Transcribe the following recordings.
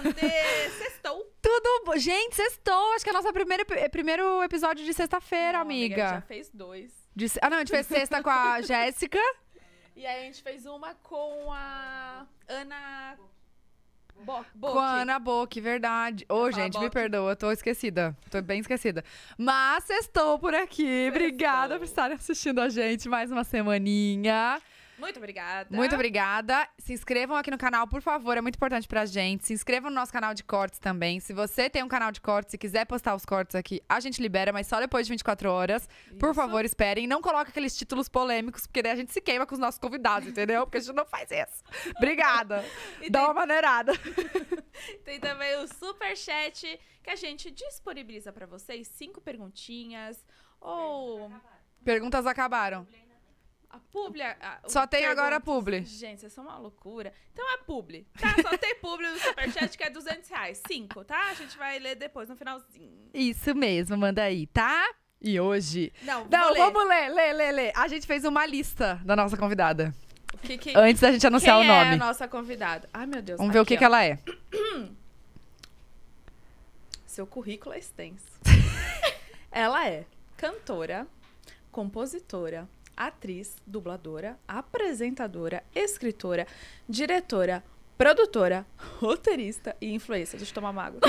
vender. Sextou. Tudo bom. Gente, sextou. Acho que é o nosso primeiro, primeiro episódio de sexta-feira, amiga. amiga. A gente já fez dois. De... ah, não, a gente fez sexta com a Jéssica. E aí a gente fez uma com a Ana. Bo Boque. Com a Ana Boque, verdade. Ô, oh, gente, Boque. me perdoa, tô esquecida. Tô bem esquecida. Mas estou por aqui. Obrigada por estarem assistindo a gente mais uma semaninha. Muito obrigada. Muito obrigada. Se inscrevam aqui no canal, por favor, é muito importante pra gente. Se inscrevam no nosso canal de cortes também. Se você tem um canal de cortes e quiser postar os cortes aqui, a gente libera, mas só depois de 24 horas. Isso. Por favor, esperem. Não coloque aqueles títulos polêmicos, porque daí a gente se queima com os nossos convidados, entendeu? Porque a gente não faz isso. Obrigada. e Dá tem... uma maneirada. tem também o super chat que a gente disponibiliza para vocês cinco perguntinhas ou perguntas acabaram. Perguntas acabaram. A publi. A, a, só tem agora a publi. Gente, vocês são uma loucura. Então é publi. Tá, só tem publi no superchat que é 200 reais. Cinco, tá? A gente vai ler depois, no finalzinho. Isso mesmo, manda aí, tá? E hoje. Não, Não ler. vamos ler, ler, ler, ler. A gente fez uma lista da nossa convidada. Que, que, Antes da gente anunciar o nome. é a nossa convidada? Ai, meu Deus. Vamos aqui, ver o que, que ela é. Seu currículo é extenso. ela é cantora, compositora, atriz, dubladora, apresentadora, escritora, diretora, produtora, roteirista e influencer. Deixa eu tomar uma água.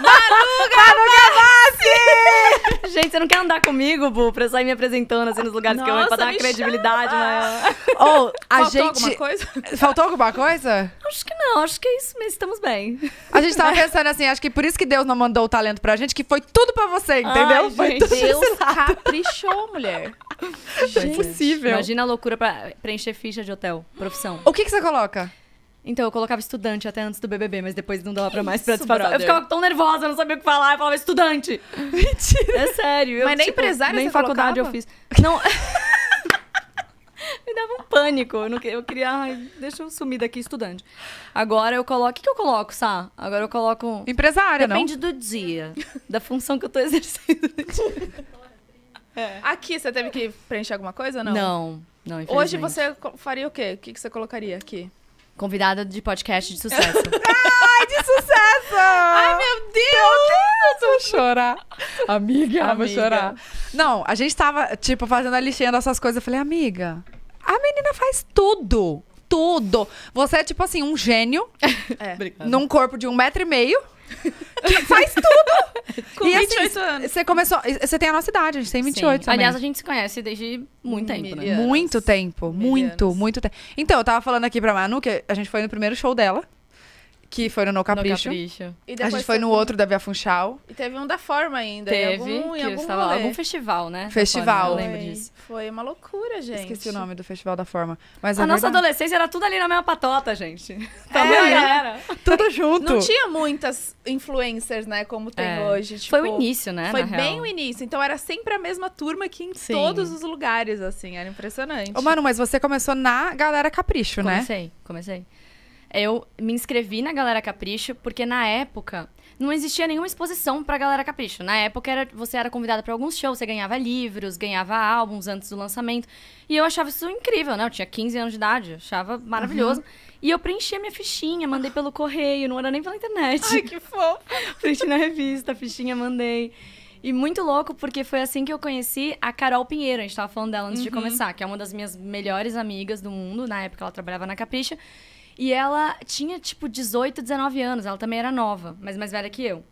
Maruga Gavassi! Gente, você não quer andar comigo, Bu, pra sair me apresentando assim nos lugares Nossa, que eu vou pra dar uma credibilidade maior. Ou, oh, a Faltou gente... alguma coisa? Faltou alguma coisa? Acho que não, acho que é isso mas estamos bem. A gente tava pensando assim, acho que por isso que Deus não mandou o talento pra gente, que foi tudo pra você, entendeu? Ai, foi gente, Deus caprichou, mulher. É impossível. Imagina a loucura pra preencher ficha de hotel, profissão. O que, que você coloca? Então, eu colocava estudante até antes do BBB, mas depois não dava pra mais pra disfarçar. Eu ficava tão nervosa, não sabia o que falar. Eu falava estudante. Mentira. É sério. Eu, mas nem tipo, empresário Nem faculdade colocava? eu fiz. Não... Me dava um pânico. Eu, não, eu queria... Ai, deixa eu sumir daqui, estudante. Agora eu coloco... O que, que eu coloco, Sá? Agora eu coloco... Empresária, Depende não? Depende do dia. Da função que eu tô exercendo. É. Aqui, você teve que preencher alguma coisa ou não? Não, não, Hoje você faria o quê? O que, você colocaria aqui? Convidada de podcast de sucesso. Ai, de sucesso! Ai, meu Deus! Então, eu Vou chorar. Amiga, amiga, vou chorar. Não, a gente tava, tipo, fazendo a listinha dessas coisas. Eu falei, amiga, a menina faz tudo. Tudo. Você é, tipo assim, um gênio. É. Num corpo de um metro e meio faz tudo. Com e 28 assim, anos. Você começou. Você tem a nossa idade, a gente tem 28 Sim. Aliás, a gente se conhece desde muito tempo, né? Muito tempo. Milianos. Muito, muito tempo. Então, eu tava falando aqui pra Manu que a gente foi no primeiro show dela. Que foram no Capricho. No Capricho. a gente foi no um... outro da Via Funchal. E teve um da Forma ainda. Teve. Em algum, em algum, lá, algum festival, né? Festival. Forma, eu lembro disso. Foi uma loucura, gente. Esqueci o nome do Festival da Forma. Mas a, é nossa verdade... adolescência era tudo ali na mesma patota, gente. Também era. Tudo junto. Não tinha muitas influencers, né? Como tem é. hoje. Tipo, foi o tipo, início, né? Foi bem real. o início. Então era sempre a mesma turma aqui em Sim. todos os lugares, assim. Era impressionante. Ô, Mano, mas você começou na galera Capricho, comecei, né? Comecei, comecei eu me inscrevi na Galera Capricho, porque na época não existia nenhuma exposição pra Galera Capricho. Na época era, você era convidada para alguns shows, você ganhava livros, ganhava álbuns antes do lançamento. E eu achava isso incrível, né? Eu tinha 15 anos de idade, achava maravilhoso. Uhum. E eu preenchi a minha fichinha, mandei pelo correio, não era nem pela internet. Ai, que fofo! preenchi na revista, a fichinha mandei. E muito louco, porque foi assim que eu conheci a Carol Pinheiro. A gente tava falando dela antes uhum. de começar, que é uma das minhas melhores amigas do mundo. Na época ela trabalhava na Capricha. E ela tinha, tipo, 18, 19 anos. Ela também era nova, mas mais velha que eu.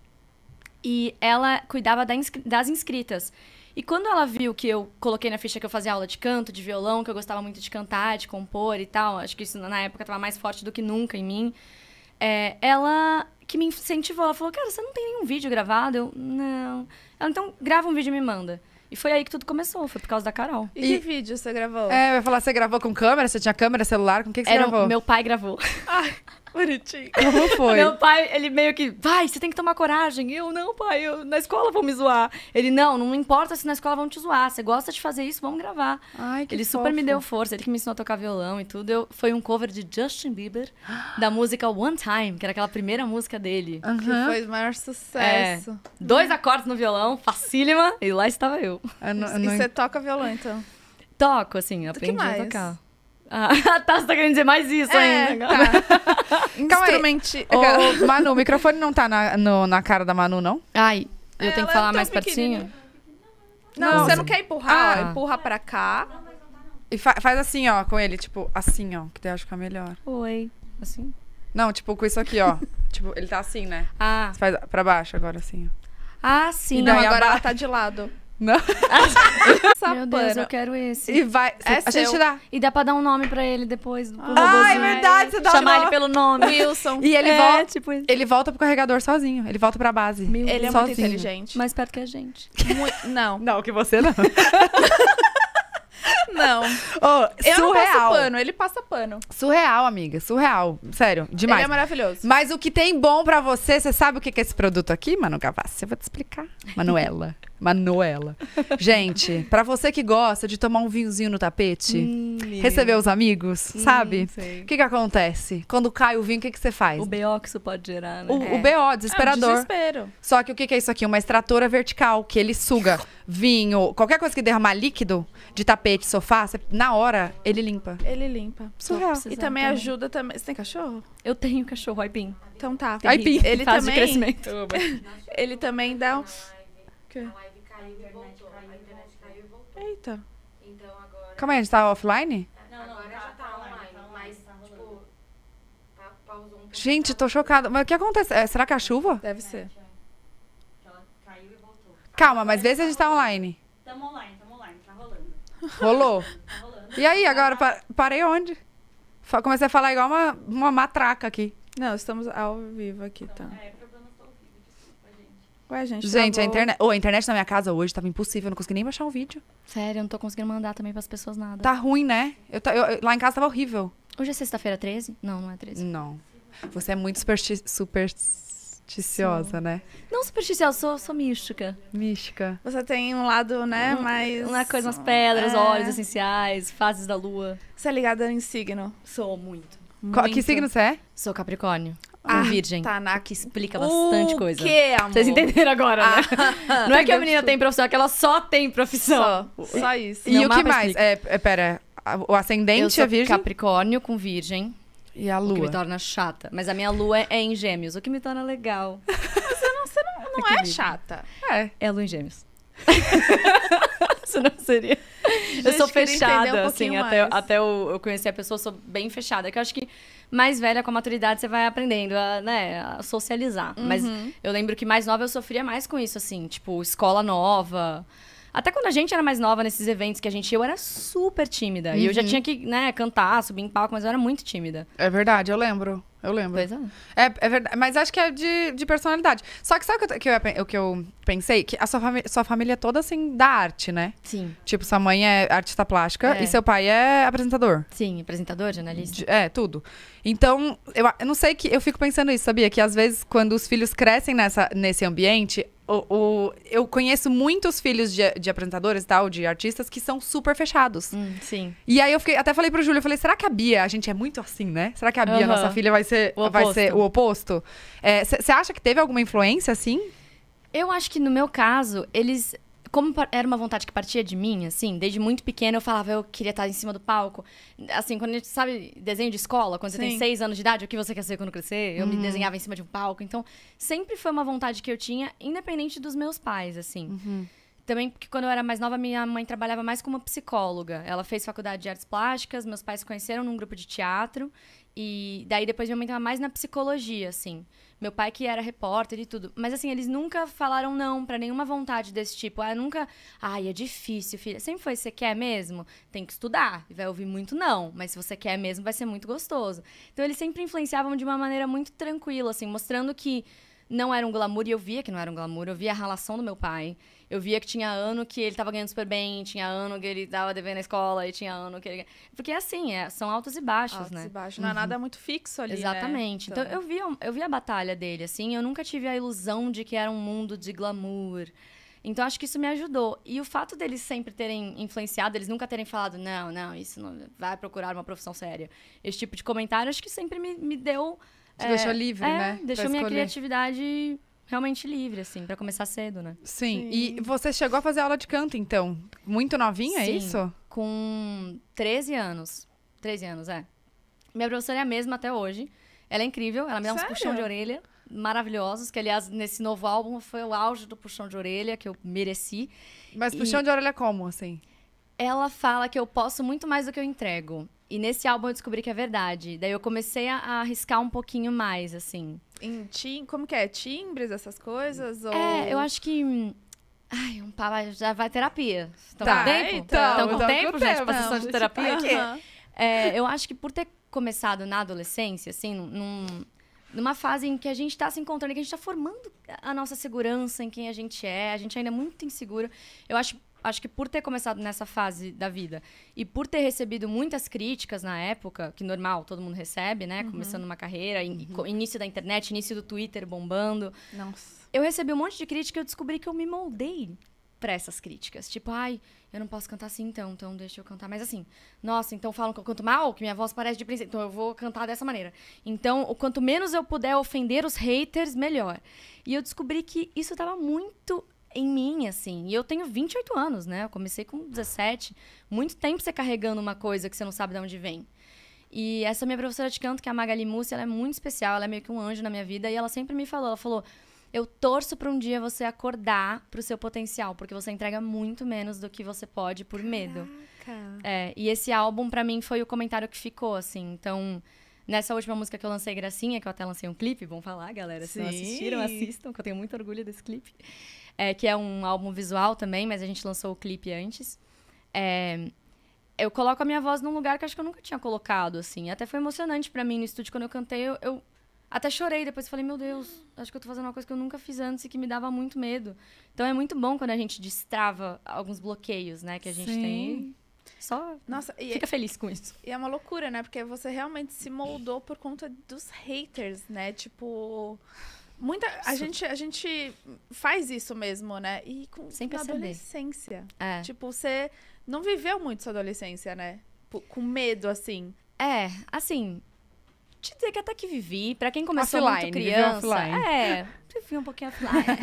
E ela cuidava da inscri das inscritas. E quando ela viu que eu coloquei na ficha que eu fazia aula de canto, de violão, que eu gostava muito de cantar, de compor e tal, acho que isso na época estava mais forte do que nunca em mim, é, ela que me incentivou. Ela falou: Cara, você não tem nenhum vídeo gravado? Eu, não. Ela, então, grava um vídeo e me manda. E foi aí que tudo começou, foi por causa da Carol. E, e que vídeo você gravou? É, eu ia falar, você gravou com câmera? Você tinha câmera, celular? Com o que, que você Era, gravou? Meu pai gravou. Ai. Ah. Bonitinho. Como foi? Meu pai, ele meio que, vai, você tem que tomar coragem. Eu, não, pai, eu, na escola vão me zoar. Ele, não, não importa se na escola vão te zoar. Você gosta de fazer isso, vamos gravar. Ai, que Ele fofo. super me deu força, ele que me ensinou a tocar violão e tudo. Eu, foi um cover de Justin Bieber, da música One Time, que era aquela primeira música dele. Uhum. Que foi o maior sucesso. É, dois acordes no violão, facílima, e lá estava eu. eu, não, eu não... E você toca violão, então? Toco, assim, aprendi a tocar. Ah, tá, você tá querendo dizer mais isso é, ainda. Tá. Instrumente. Ô, Manu, o microfone não tá na, no, na cara da Manu, não? Ai, eu é, tenho que é falar é mais pertinho? Não, não, você não quer empurrar. Ah. Empurra pra cá. E fa faz assim, ó, com ele, tipo, assim, ó, que daí acho que é melhor. Oi. Assim? Não, tipo, com isso aqui, ó. tipo, ele tá assim, né? Ah. Você faz pra baixo agora, assim, ó. Ah, sim. E não, agora ela tá de lado. Não. Meu Deus, eu quero esse. E vai. É a seu. gente dá. E dá pra dar um nome pra ele depois. ah, é verdade. Você dá Chamar ele pelo nome. Wilson. E ele é, volta. Tipo... Ele volta pro carregador sozinho. Ele volta pra base. Meu ele é sozinho. muito inteligente. Mais perto que a gente. Muito... Não. Não, que você não. Não. Oh, eu surreal. não passo pano, ele passa pano. Surreal, amiga, surreal. Sério, demais. Ele é maravilhoso. Mas o que tem bom para você, você sabe o que é esse produto aqui, Manu Gavassi? Eu vou te explicar, Manuela. Manuela. Gente, para você que gosta de tomar um vinhozinho no tapete, hum, receber os amigos, hum, sabe? O que que acontece? Quando cai o vinho, o que que você faz? O BO que isso pode gerar, né? O, é. é. o BO, desesperador. É desespero. Só que o que que é isso aqui? Uma extratora vertical, que ele suga vinho, qualquer coisa que derramar líquido de tapete, sofá, você, na hora, ele limpa. Ele limpa. Surreal. E também ajuda também. Você tem cachorro? Eu tenho cachorro, Aipim. Então tá. Aipim. Ele Fase também. De crescimento. ele também dá um... Que? Eita. Então agora. Calma aí, a gente tá offline? Não, não agora tá, já tá, tá online, online, tá mas, tá tipo, tá, pausou um pouco. Gente, tá tô chocada. Mas o que acontece? É, será que é a chuva? Deve ser. É, ela caiu e voltou. Calma, mas vê se a gente tá, tá online. Tamo online, tamo online, tá rolando. Rolou. tá rolando. E aí, agora, pa parei onde? Comecei a falar igual uma, uma matraca aqui. Não, estamos ao vivo aqui, então, tá? É, Ué, gente, tá gente a, internet... oh, a internet na minha casa hoje tava impossível, eu não consegui nem baixar um vídeo. Sério, eu não tô conseguindo mandar também pras pessoas nada. Tá ruim, né? Eu, tá... eu... Lá em casa tava horrível. Hoje é sexta-feira 13? Não, não é 13. Não. Você é muito supersti... supersticiosa, né? Não supersticiosa, sou, sou mística. Mística. Você tem um lado, né, um, mais... Uma é coisa, umas pedras, é... óleos essenciais, fases da lua. Você é ligada em signo? Sou, muito. muito. Que signo você é? Sou capricórnio. A ah, virgem. Tanaka explica bastante o coisa. O quê, amor? Vocês entenderam agora, né? Ah, não é que a menina tem profissão, é que ela só tem profissão. Só, só isso. E, e o que mais? É, é, pera, o ascendente é virgem? Capricórnio com virgem. E a lua. O que me torna chata. Mas a minha lua é em gêmeos, o que me torna legal. você não, você não, não é, é chata. É. É a lua é em gêmeos. isso não seria. eu sou fechada, um assim, até, até eu, eu conhecer a pessoa, sou bem fechada. Que eu acho que mais velha, com a maturidade, você vai aprendendo a, né, a socializar. Uhum. Mas eu lembro que mais nova eu sofria mais com isso, assim, tipo, escola nova. Até quando a gente era mais nova nesses eventos que a gente ia eu era super tímida. Uhum. E eu já uhum. tinha que, né, cantar, subir em palco, mas eu era muito tímida. É verdade, eu lembro eu lembro. Dois anos. É. é, é verdade. Mas acho que é de, de personalidade. Só que sabe o que, que, eu, que eu pensei? Que a sua, sua família é toda assim da arte, né? Sim. Tipo, sua mãe é artista plástica é. e seu pai é apresentador. Sim, apresentador, jornalista. De, é, tudo. Então, eu, eu, não sei que. Eu fico pensando isso, sabia? Que às vezes, quando os filhos crescem nessa, nesse ambiente. O, o eu conheço muitos filhos de, de apresentadores e tal, de artistas, que são super fechados. Hum, sim. E aí eu fiquei, até falei pro Júlio, eu falei, será que a Bia, a gente é muito assim, né? Será que a Bia, uhum. nossa filha, vai ser o vai ser o oposto? Você é, acha que teve alguma influência, assim? Eu acho que no meu caso, eles. Como era uma vontade que partia de mim, assim, desde muito pequena eu falava, eu queria estar em cima do palco. Assim, quando a gente sabe desenho de escola, quando Sim. você tem seis anos de idade, o que você quer ser quando crescer? Eu uhum. me desenhava em cima de um palco. Então, sempre foi uma vontade que eu tinha, independente dos meus pais, assim. Uhum. Também porque quando eu era mais nova, minha mãe trabalhava mais como psicóloga. Ela fez faculdade de artes plásticas, meus pais se conheceram num grupo de teatro. E daí depois minha mãe tava mais na psicologia, assim. Meu pai que era repórter e tudo. Mas assim, eles nunca falaram não para nenhuma vontade desse tipo. Ah, nunca. Ai, é difícil, filha. Sempre foi, você quer mesmo? Tem que estudar. E vai ouvir muito não. Mas se você quer mesmo, vai ser muito gostoso. Então eles sempre influenciavam de uma maneira muito tranquila, assim, mostrando que não era um glamour e eu via que não era um glamour, eu via a relação do meu pai. Eu via que tinha ano que ele tava ganhando super bem, tinha ano que ele tava devendo na escola, e tinha ano que ele. Porque assim, é, são altos e baixos, altos né? Altos e baixos. Não é uhum. é nada muito fixo ali. Né? Exatamente. Né? Então, então eu, via, eu vi a batalha dele, assim. Eu nunca tive a ilusão de que era um mundo de glamour. Então acho que isso me ajudou. E o fato deles sempre terem influenciado, eles nunca terem falado, não, não, isso não vai procurar uma profissão séria. Esse tipo de comentário acho que sempre me, me deu. Te é, deixou livre, é, né? Deixou minha criatividade realmente livre, assim, para começar cedo, né? Sim. Sim. E você chegou a fazer aula de canto, então? Muito novinha, é Sim, é isso? Com 13 anos. 13 anos, é. Minha professora é a mesma até hoje. Ela é incrível, ela me dá Sério? uns puxão de orelha maravilhosos, que aliás, nesse novo álbum foi o auge do puxão de orelha que eu mereci. Mas puxão e... de orelha como, assim? Ela fala que eu posso muito mais do que eu entrego. E nesse álbum eu descobri que é verdade. Daí eu comecei a, a arriscar um pouquinho mais, assim. Em tim, como que é? Timbres, essas coisas? É, ou... É, eu acho que. Ai, um pau já vai terapia. Estão tá, com tempo? Então, Estão então com tempo, com gente? Tempo. Pra sessão de terapia? É, é, eu acho que por ter começado na adolescência, assim, num, numa fase em que a gente está se encontrando, que a gente está formando a nossa segurança em quem a gente é, a gente ainda é muito inseguro. Eu acho acho que por ter começado nessa fase da vida e por ter recebido muitas críticas na época, que normal, todo mundo recebe, né? Uhum. Começando uma carreira, in, uhum. início da internet, início do Twitter bombando. Nossa. Eu recebi um monte de crítica e eu descobri que eu me moldei para essas críticas. Tipo, ai, eu não posso cantar assim então, então deixa eu cantar. Mas assim, nossa, então falam que eu canto mal, que minha voz parece de princesa, então eu vou cantar dessa maneira. Então, o quanto menos eu puder ofender os haters, melhor. E eu descobri que isso tava muito em mim, assim. E eu tenho 28 anos, né? Eu comecei com 17. Muito tempo você carregando uma coisa que você não sabe de onde vem. E essa minha professora de canto, que é a Magali Mussi, ela é muito especial, ela é meio que um anjo na minha vida. E ela sempre me falou, ela falou, eu torço para um dia você acordar para o seu potencial, porque você entrega muito menos do que você pode por Caraca. medo. É, e esse álbum, para mim, foi o comentário que ficou, assim. Então, nessa última música que eu lancei, Gracinha, que eu até lancei um clipe, vão falar, galera. Se Sim. não assistiram, assistam, que eu tenho muito orgulho desse clipe é, que é um álbum visual também, mas a gente lançou o clipe antes. É, eu coloco a minha voz num lugar que acho que eu nunca tinha colocado, assim. Até foi emocionante para mim no estúdio quando eu cantei. Eu, eu, até chorei depois falei, meu Deus, acho que eu tô fazendo uma coisa que eu nunca fiz antes e que me dava muito medo. Então é muito bom quando a gente destrava alguns bloqueios, né, que a gente Sim. tem. Só Nossa, fica feliz com isso. E é uma loucura, né? Porque você realmente se moldou por conta dos haters, né? Tipo, Muita, a, gente, a gente faz isso mesmo, né? E com Sem adolescência. É. Tipo, você não viveu muito sua adolescência, né? P com medo, assim. É, assim, te dizer que até que vivi. para quem começou offline, muito criança. Offline. É, vivi um pouquinho offline.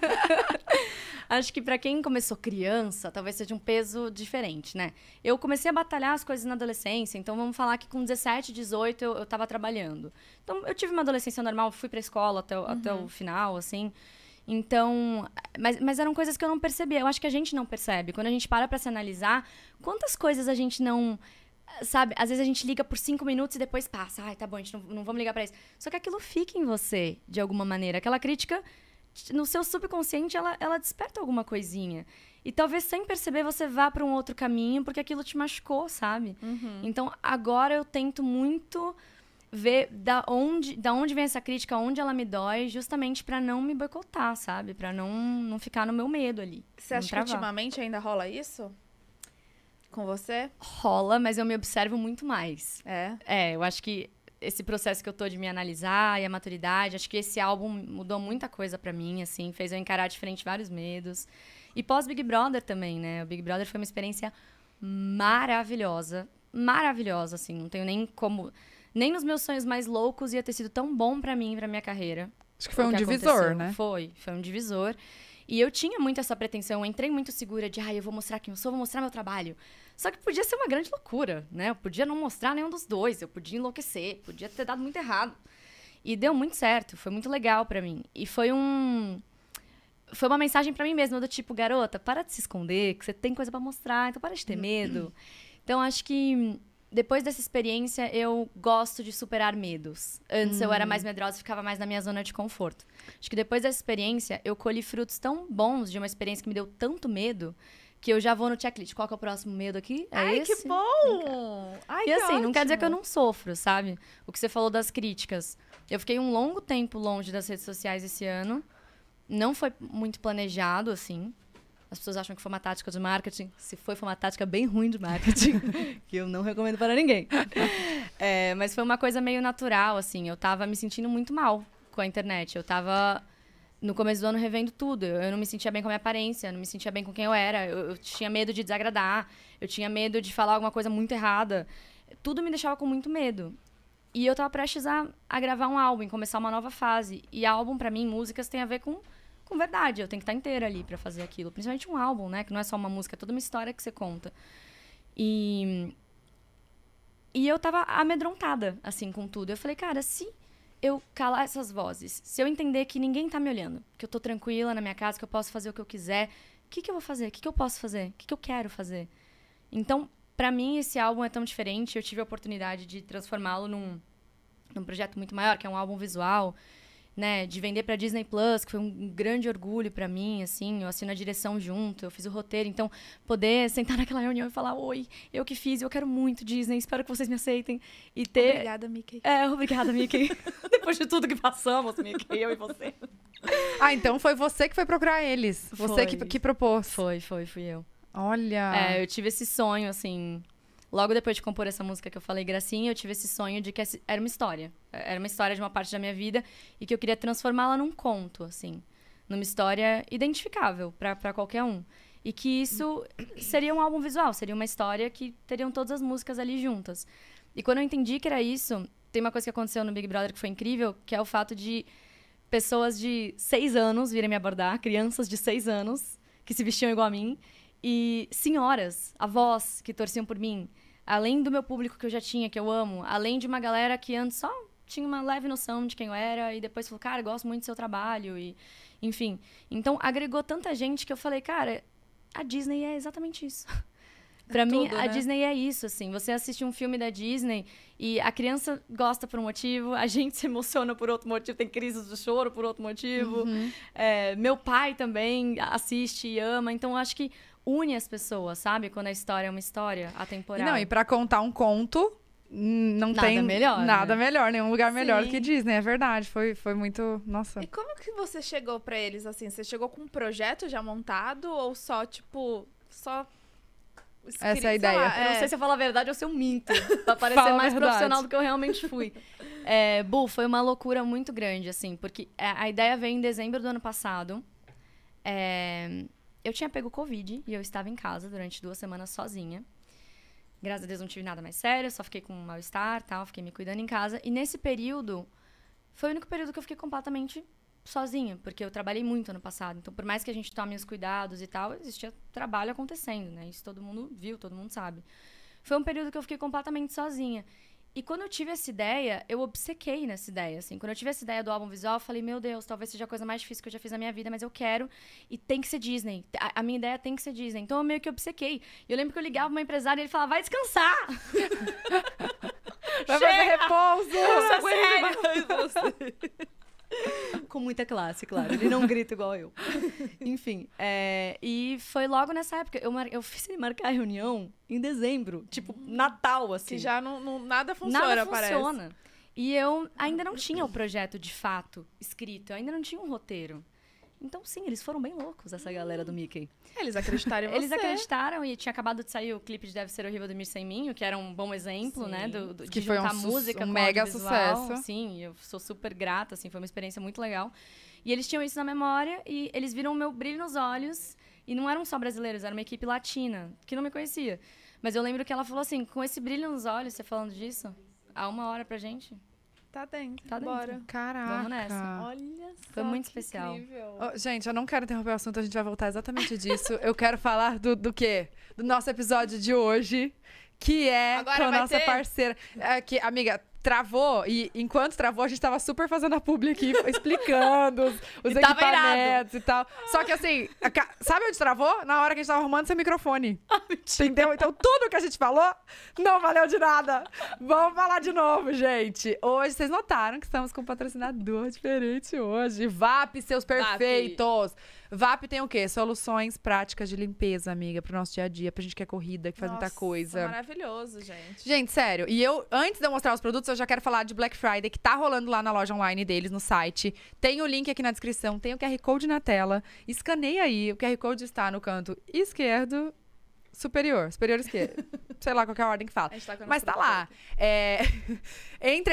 Acho que para quem começou criança, talvez seja um peso diferente, né? Eu comecei a batalhar as coisas na adolescência, então vamos falar que com 17, 18 eu, eu tava trabalhando. Então eu tive uma adolescência normal, fui pra escola até, uhum. até o uhum. final, assim. Então, mas, mas eram coisas que eu não percebia. Eu acho que a gente não percebe. Quando a gente para pra se analisar, quantas coisas a gente não sabe, às vezes a gente liga por cinco minutos e depois passa. Ai, tá bom, a gente não, não vamos ligar para isso. Só que aquilo fica em você, de alguma maneira. Aquela crítica, no seu subconsciente, ela, ela desperta alguma coisinha. E talvez sem perceber você vá para um outro caminho, porque aquilo te machucou, sabe? Uhum. Então agora eu tento muito ver da onde, da onde vem essa crítica, onde ela me dói, justamente para não me boicotar, sabe? Para não, não ficar no meu medo ali. Você acha travar. que ultimamente ainda rola isso? com você? Rola, mas eu me observo muito mais. É? É, eu acho que esse processo que eu tô de me analisar e a maturidade, acho que esse álbum mudou muita coisa para mim, assim, fez eu encarar de frente vários medos. E pós Big Brother também, né? O Big Brother foi uma experiência maravilhosa, maravilhosa, assim, não tenho nem como, nem nos meus sonhos mais loucos ia ter sido tão bom para mim e para minha carreira. Acho que foi um que divisor, aconteceu. né? Foi, foi um divisor. E eu tinha muito essa pretensão, entrei muito segura de, ah, eu vou mostrar quem eu sou, vou mostrar meu trabalho. Só que podia ser uma grande loucura, né? Eu podia não mostrar nenhum dos dois, eu podia enlouquecer, podia ter dado muito errado. E deu muito certo, foi muito legal para mim. E foi um foi uma mensagem para mim mesma do tipo, garota, para de se esconder, que você tem coisa para mostrar, então para de ter medo. Então acho que depois dessa experiência, eu gosto de superar medos. Antes hum. eu era hum. mais medrosa e ficava mais na minha zona de conforto. Acho que depois dessa experiência, eu colhi frutos tão bons de uma experiência que me deu tanto medo que eu já vou no checklist. Qual que é o próximo medo aqui? É Ai, esse? que bom! Ai, e assim, ótimo. não quer dizer que eu não sofro, sabe? O que você falou das críticas. Eu fiquei um longo tempo longe das redes sociais esse ano. Não foi muito planejado, assim. As pessoas acham que foi uma tática de marketing. Se foi, foi uma tática bem ruim de marketing, que eu não recomendo para ninguém. É, mas foi uma coisa meio natural, assim. Eu estava me sentindo muito mal com a internet. Eu estava no começo do ano revendo tudo. Eu, não me sentia bem com a minha aparência, eu não me sentia bem com quem eu era. Eu, eu tinha medo de desagradar, eu tinha medo de falar alguma coisa muito errada. Tudo me deixava com muito medo. E eu estava prestes a, a gravar um álbum, começar uma nova fase. E álbum, para mim, músicas tem a ver com com verdade. Eu tenho que estar inteira ali para fazer aquilo. Principalmente um álbum, né? Que não é só uma música, é toda uma história que você conta. E. E eu tava amedrontada, assim, com tudo. Eu falei, cara, se eu calar essas vozes, se eu entender que ninguém tá me olhando, que eu tô tranquila na minha casa, que eu posso fazer o que eu quiser, o que, que eu vou fazer? O que, que eu posso fazer? O que, que eu quero fazer? Então, para mim, esse álbum é tão diferente. Eu tive a oportunidade de transformá-lo num, num projeto muito maior, que é um álbum visual né, de vender para Disney Plus, que foi um grande orgulho para mim, assim, eu assino a direção junto, eu fiz o roteiro, então poder sentar naquela reunião e falar: "Oi, eu que fiz, eu quero muito Disney, espero que vocês me aceitem" e ter Obrigada, Mickey. É, obrigada, Mickey. Depois de tudo que passamos, Mickey, eu e você. Ah, então foi você que foi procurar eles. Foi. Você que, que propôs. Foi, foi, fui eu. Olha. É, eu tive esse sonho, assim, Logo depois de compor essa música que eu falei, Gracinha, eu tive esse sonho de que era uma história. Era uma história de uma parte da minha vida e que eu queria transformá-la num conto, assim. Numa história identificável para qualquer um. E que isso seria um álbum visual, seria uma história que teriam todas as músicas ali juntas. E quando eu entendi que era isso, tem uma coisa que aconteceu no Big Brother que foi incrível, que é o fato de pessoas de seis anos virem me abordar, crianças de seis anos que se vestiam igual a mim, e senhoras, avós que torciam por mim, além do meu público que eu já tinha, que eu amo, além de uma galera que antes só tinha uma leve noção de quem eu era e depois falou, cara, gosto muito do seu trabalho e enfim. Então agregou tanta gente que eu falei, cara, a Disney é exatamente isso. É pra Tudo, mim, né? a Disney é isso, assim. Você assiste um filme da Disney e a criança gosta por um motivo, a gente se emociona por outro motivo, tem crises de choro por outro motivo. Uhum. É, meu pai também assiste e ama. Então, acho que une as pessoas, sabe? Quando a história é uma história atemporal. Não, e para contar um conto, não nada tem melhor, né? nada né? melhor, nenhum lugar melhor Sim. que Disney, é verdade. Foi, foi muito, nossa. E como que você chegou para eles assim? Você chegou com um projeto já montado ou só tipo só Essa é a ideia. Lá, é. não sei se eu falo a verdade ou se eu minto, pra parecer mais profissional do que eu realmente fui. É, Bu, foi uma loucura muito grande, assim, porque a ideia veio em dezembro do ano passado. É, eu tinha pego Covid e eu estava em casa durante duas semanas sozinha. Graças a Deus não tive nada mais sério, só fiquei com um mal-estar tal, fiquei me cuidando em casa. E nesse período, foi o único período que eu fiquei completamente sozinha, porque eu trabalhei muito ano passado. Então, por mais que a gente tome os cuidados e tal, existia trabalho acontecendo, né? Isso todo mundo viu, todo mundo sabe. Foi um período que eu fiquei completamente sozinha. E quando eu tive essa ideia, eu obcequei nessa ideia, assim. Quando eu tive essa ideia do álbum visual, eu falei, meu Deus, talvez seja a coisa mais difícil que eu já fiz na minha vida, mas eu quero e tem que ser Disney. A, a minha ideia tem que ser Disney. Então eu meio que E Eu lembro que eu ligava pra uma empresária e ele falava, vai descansar! vai fazer repouso! Eu, eu, eu, com muita classe, claro. Ele não grita igual eu. Enfim, é, e foi logo nessa época. Eu, mar... eu fiz ele marcar a reunião em dezembro, tipo, hum. Natal, assim. Que já não, não nada funciona, nada funciona. E eu ainda não tinha o projeto de fato escrito, eu ainda não tinha um roteiro. Então, sim, eles foram bem loucos, essa galera do hum. Mickey. Eles acreditaram em você. Eles acreditaram e tinha acabado de sair o clipe de Deve Ser Horrível Dormir Sem Mim, que era um bom exemplo, né, sim. né? Do, do, que de foi juntar um música um com mega sucesso. Sim, eu sou super grata, assim, foi uma experiência muito legal. E eles tinham isso na memória e eles viram o meu brilho nos olhos. E não eram só brasileiros, era uma equipe latina, que não me conhecia. Mas eu lembro que ela falou assim, com esse brilho nos olhos, você falando disso, há uma hora pra gente. Tá dentro. Tá dentro. Bora. Caraca. Vamos nessa. Olha só. Foi muito especial. Oh, gente, eu não quero interromper o assunto, a gente vai voltar exatamente disso. eu quero falar do, do quê? Do nosso episódio de hoje. Que é Agora com a nossa ter... parceira. É, que, amiga, travou e enquanto travou a gente tava super fazendo a publi aqui, explicando os, os e equipamentos e tal. Só que assim, a, sabe onde travou? Na hora que a gente tava arrumando seu microfone. Ah, entendeu? Então tudo que a gente falou não valeu de nada. Vamos falar de novo, gente. Hoje vocês notaram que estamos com um patrocinador diferente hoje. VAP, seus perfeitos. VAP. VAP tem o quê? Soluções práticas de limpeza, amiga, pro nosso dia a dia, pra gente que é corrida, que faz Nossa, muita coisa. Maravilhoso, gente. Gente, sério. E eu, antes de eu mostrar os produtos, eu já quero falar de Black Friday, que tá rolando lá na loja online deles, no site. Tem o link aqui na descrição, tem o QR Code na tela. Escaneia aí. O QR Code está no canto esquerdo Superior. Superior esquerdo. Sei lá qual é a ordem que fala. Tá Mas tá lá. É...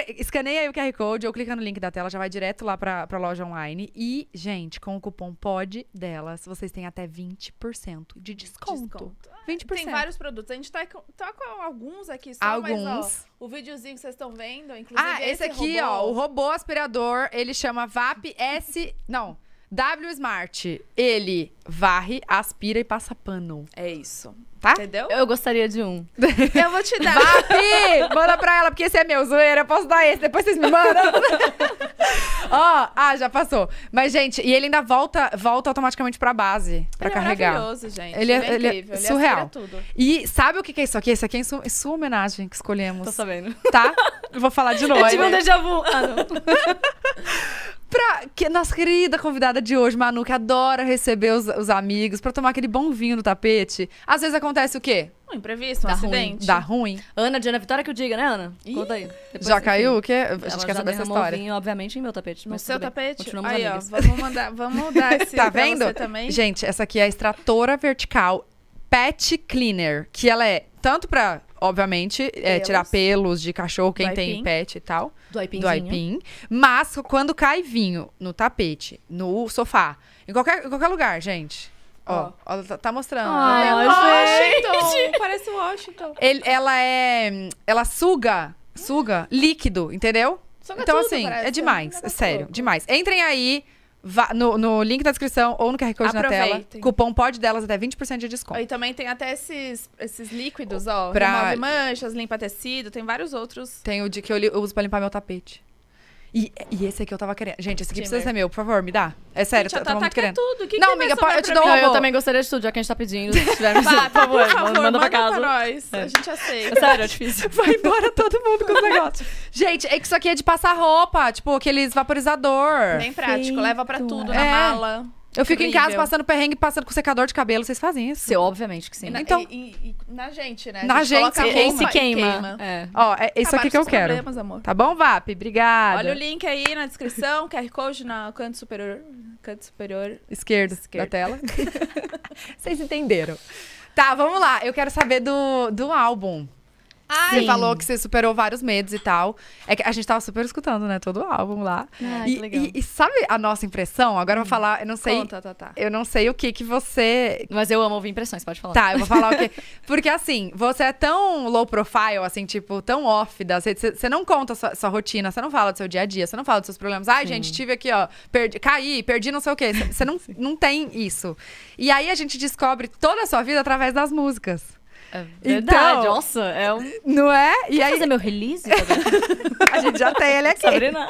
escaneia aí o QR Code ou clica no link da tela, já vai direto lá pra, pra loja online. E, gente, com o cupom POD delas, vocês têm até 20% de desconto. desconto. 20%. Ah, tem vários produtos. A gente tá, tá com alguns aqui só, alguns. Mas, ó, o videozinho que vocês estão vendo, inclusive Ah, esse, esse aqui, robô... ó, o robô aspirador, ele chama VAP S... Não, W Smart, ele varre, aspira e passa pano. É isso. Tá? Entendeu? Eu gostaria de um. Eu vou te dar. Vapi! Manda pra ela, porque esse é meu, zoeira. Eu posso dar esse, depois vocês me mandam. Ó, oh, ah, já passou. Mas, gente, e ele ainda volta volta automaticamente pra base, pra ele é carregar. É maravilhoso, gente. Ele é, ele é, é incrível. surreal. Tudo. E sabe o que é isso aqui? Isso aqui é sua, é sua homenagem que escolhemos. Tô sabendo. Tá? Eu vou falar de novo. Eu tive um déjà vu. Ah, não. pra que, nossa querida convidada de hoje, Manu, que adora receber os, os amigos, pra tomar aquele bom vinho no tapete. Às vezes acontece o quê? Um imprevisto, um dá acidente. Ruim, dá ruim. Ana Diana Vitória que eu diga, né, Ana? Conta aí. Depois já caiu o quê? A gente Ela quer saber essa história. Vinho, obviamente, em meu tapete. No seu tapete? Continuamos aí, amigas. ó. Vamos mandar, vamos mudar esse tá vendo? também. Gente, essa aqui é a extratora vertical pet cleaner, que ela é tanto para obviamente, é, tirar pelos de cachorro, quem do tem aipim. pet e tal. Do aipim. Do aipim. Mas quando cai vinho no tapete, no sofá, em qualquer, em qualquer lugar, gente. Ó, oh. ó tá, tá, mostrando. Ah, né? É Washington! Gente. Parece Washington. Ele, ela é. Ela suga, suga líquido, entendeu? Suga então, tudo, assim, é demais. É sério, demais. Entrem aí no, no, link da descrição ou no QR Code na tela. Cupom pode delas até 20% de desconto. E também tem até esses, esses líquidos, ó. Pra... Remove manchas, limpa tecido, tem vários outros. Tem o de que eu uso pra limpar meu tapete. E, e, esse aqui eu tava querendo. Gente, esse aqui Sim, precisa ser meu, por favor, me dá. É sério, Gente, tá, eu tá, tava tá muito querendo. Tudo. Que não, que amiga, pode, eu te dou um. Eu também gostaria de tudo, já que a gente tá pedindo. Se tiver, me Pá, por favor, por favor manda, manda pra casa. Pra nós. É. A gente aceita. É sério, é difícil. Vai embora todo mundo com os negócios. Gente, é que isso aqui é de passar roupa, tipo aqueles vaporizador. Bem prático, Feito. leva pra tudo, na é. mala. Eu fico em casa passando perrengue, passando com secador de cabelo. Vocês fazem isso? Sim, obviamente que sim. E na, então, e, e, na gente, né? Na gente, gente se, se queima. queima. É. Ó, é isso Acabar aqui que eu quero. Tá bom, VAP? Obrigada. Olha o link aí na descrição, QR Code no canto superior. Canto superior. Esquerdo, esquerdo. da tela. Vocês entenderam. Tá, vamos lá. Eu quero saber do, do álbum. Ai. Você falou que você superou vários medos e tal. É que a gente tava super escutando, né? Todo o álbum lá. Ai, e, e, e, sabe a nossa impressão? Agora eu vou hum. falar, eu não sei. Conta, tá, tá. Eu não sei o que que você. Mas eu amo ouvir impressões, pode falar. Tá, eu vou falar o quê? Porque assim, você é tão low profile, assim, tipo, tão off das redes. Você não conta sua, sua rotina, você não fala do seu dia a dia, você não fala dos seus problemas. Ai, Sim. gente, tive aqui, ó, perdi, caí, perdi não sei o quê. Você não, não tem isso. E aí a gente descobre toda a sua vida através das músicas. É verdade, então, nossa, é um. Não é? E Quer aí... fazer meu release? a gente já tem ele aqui. Sabrina.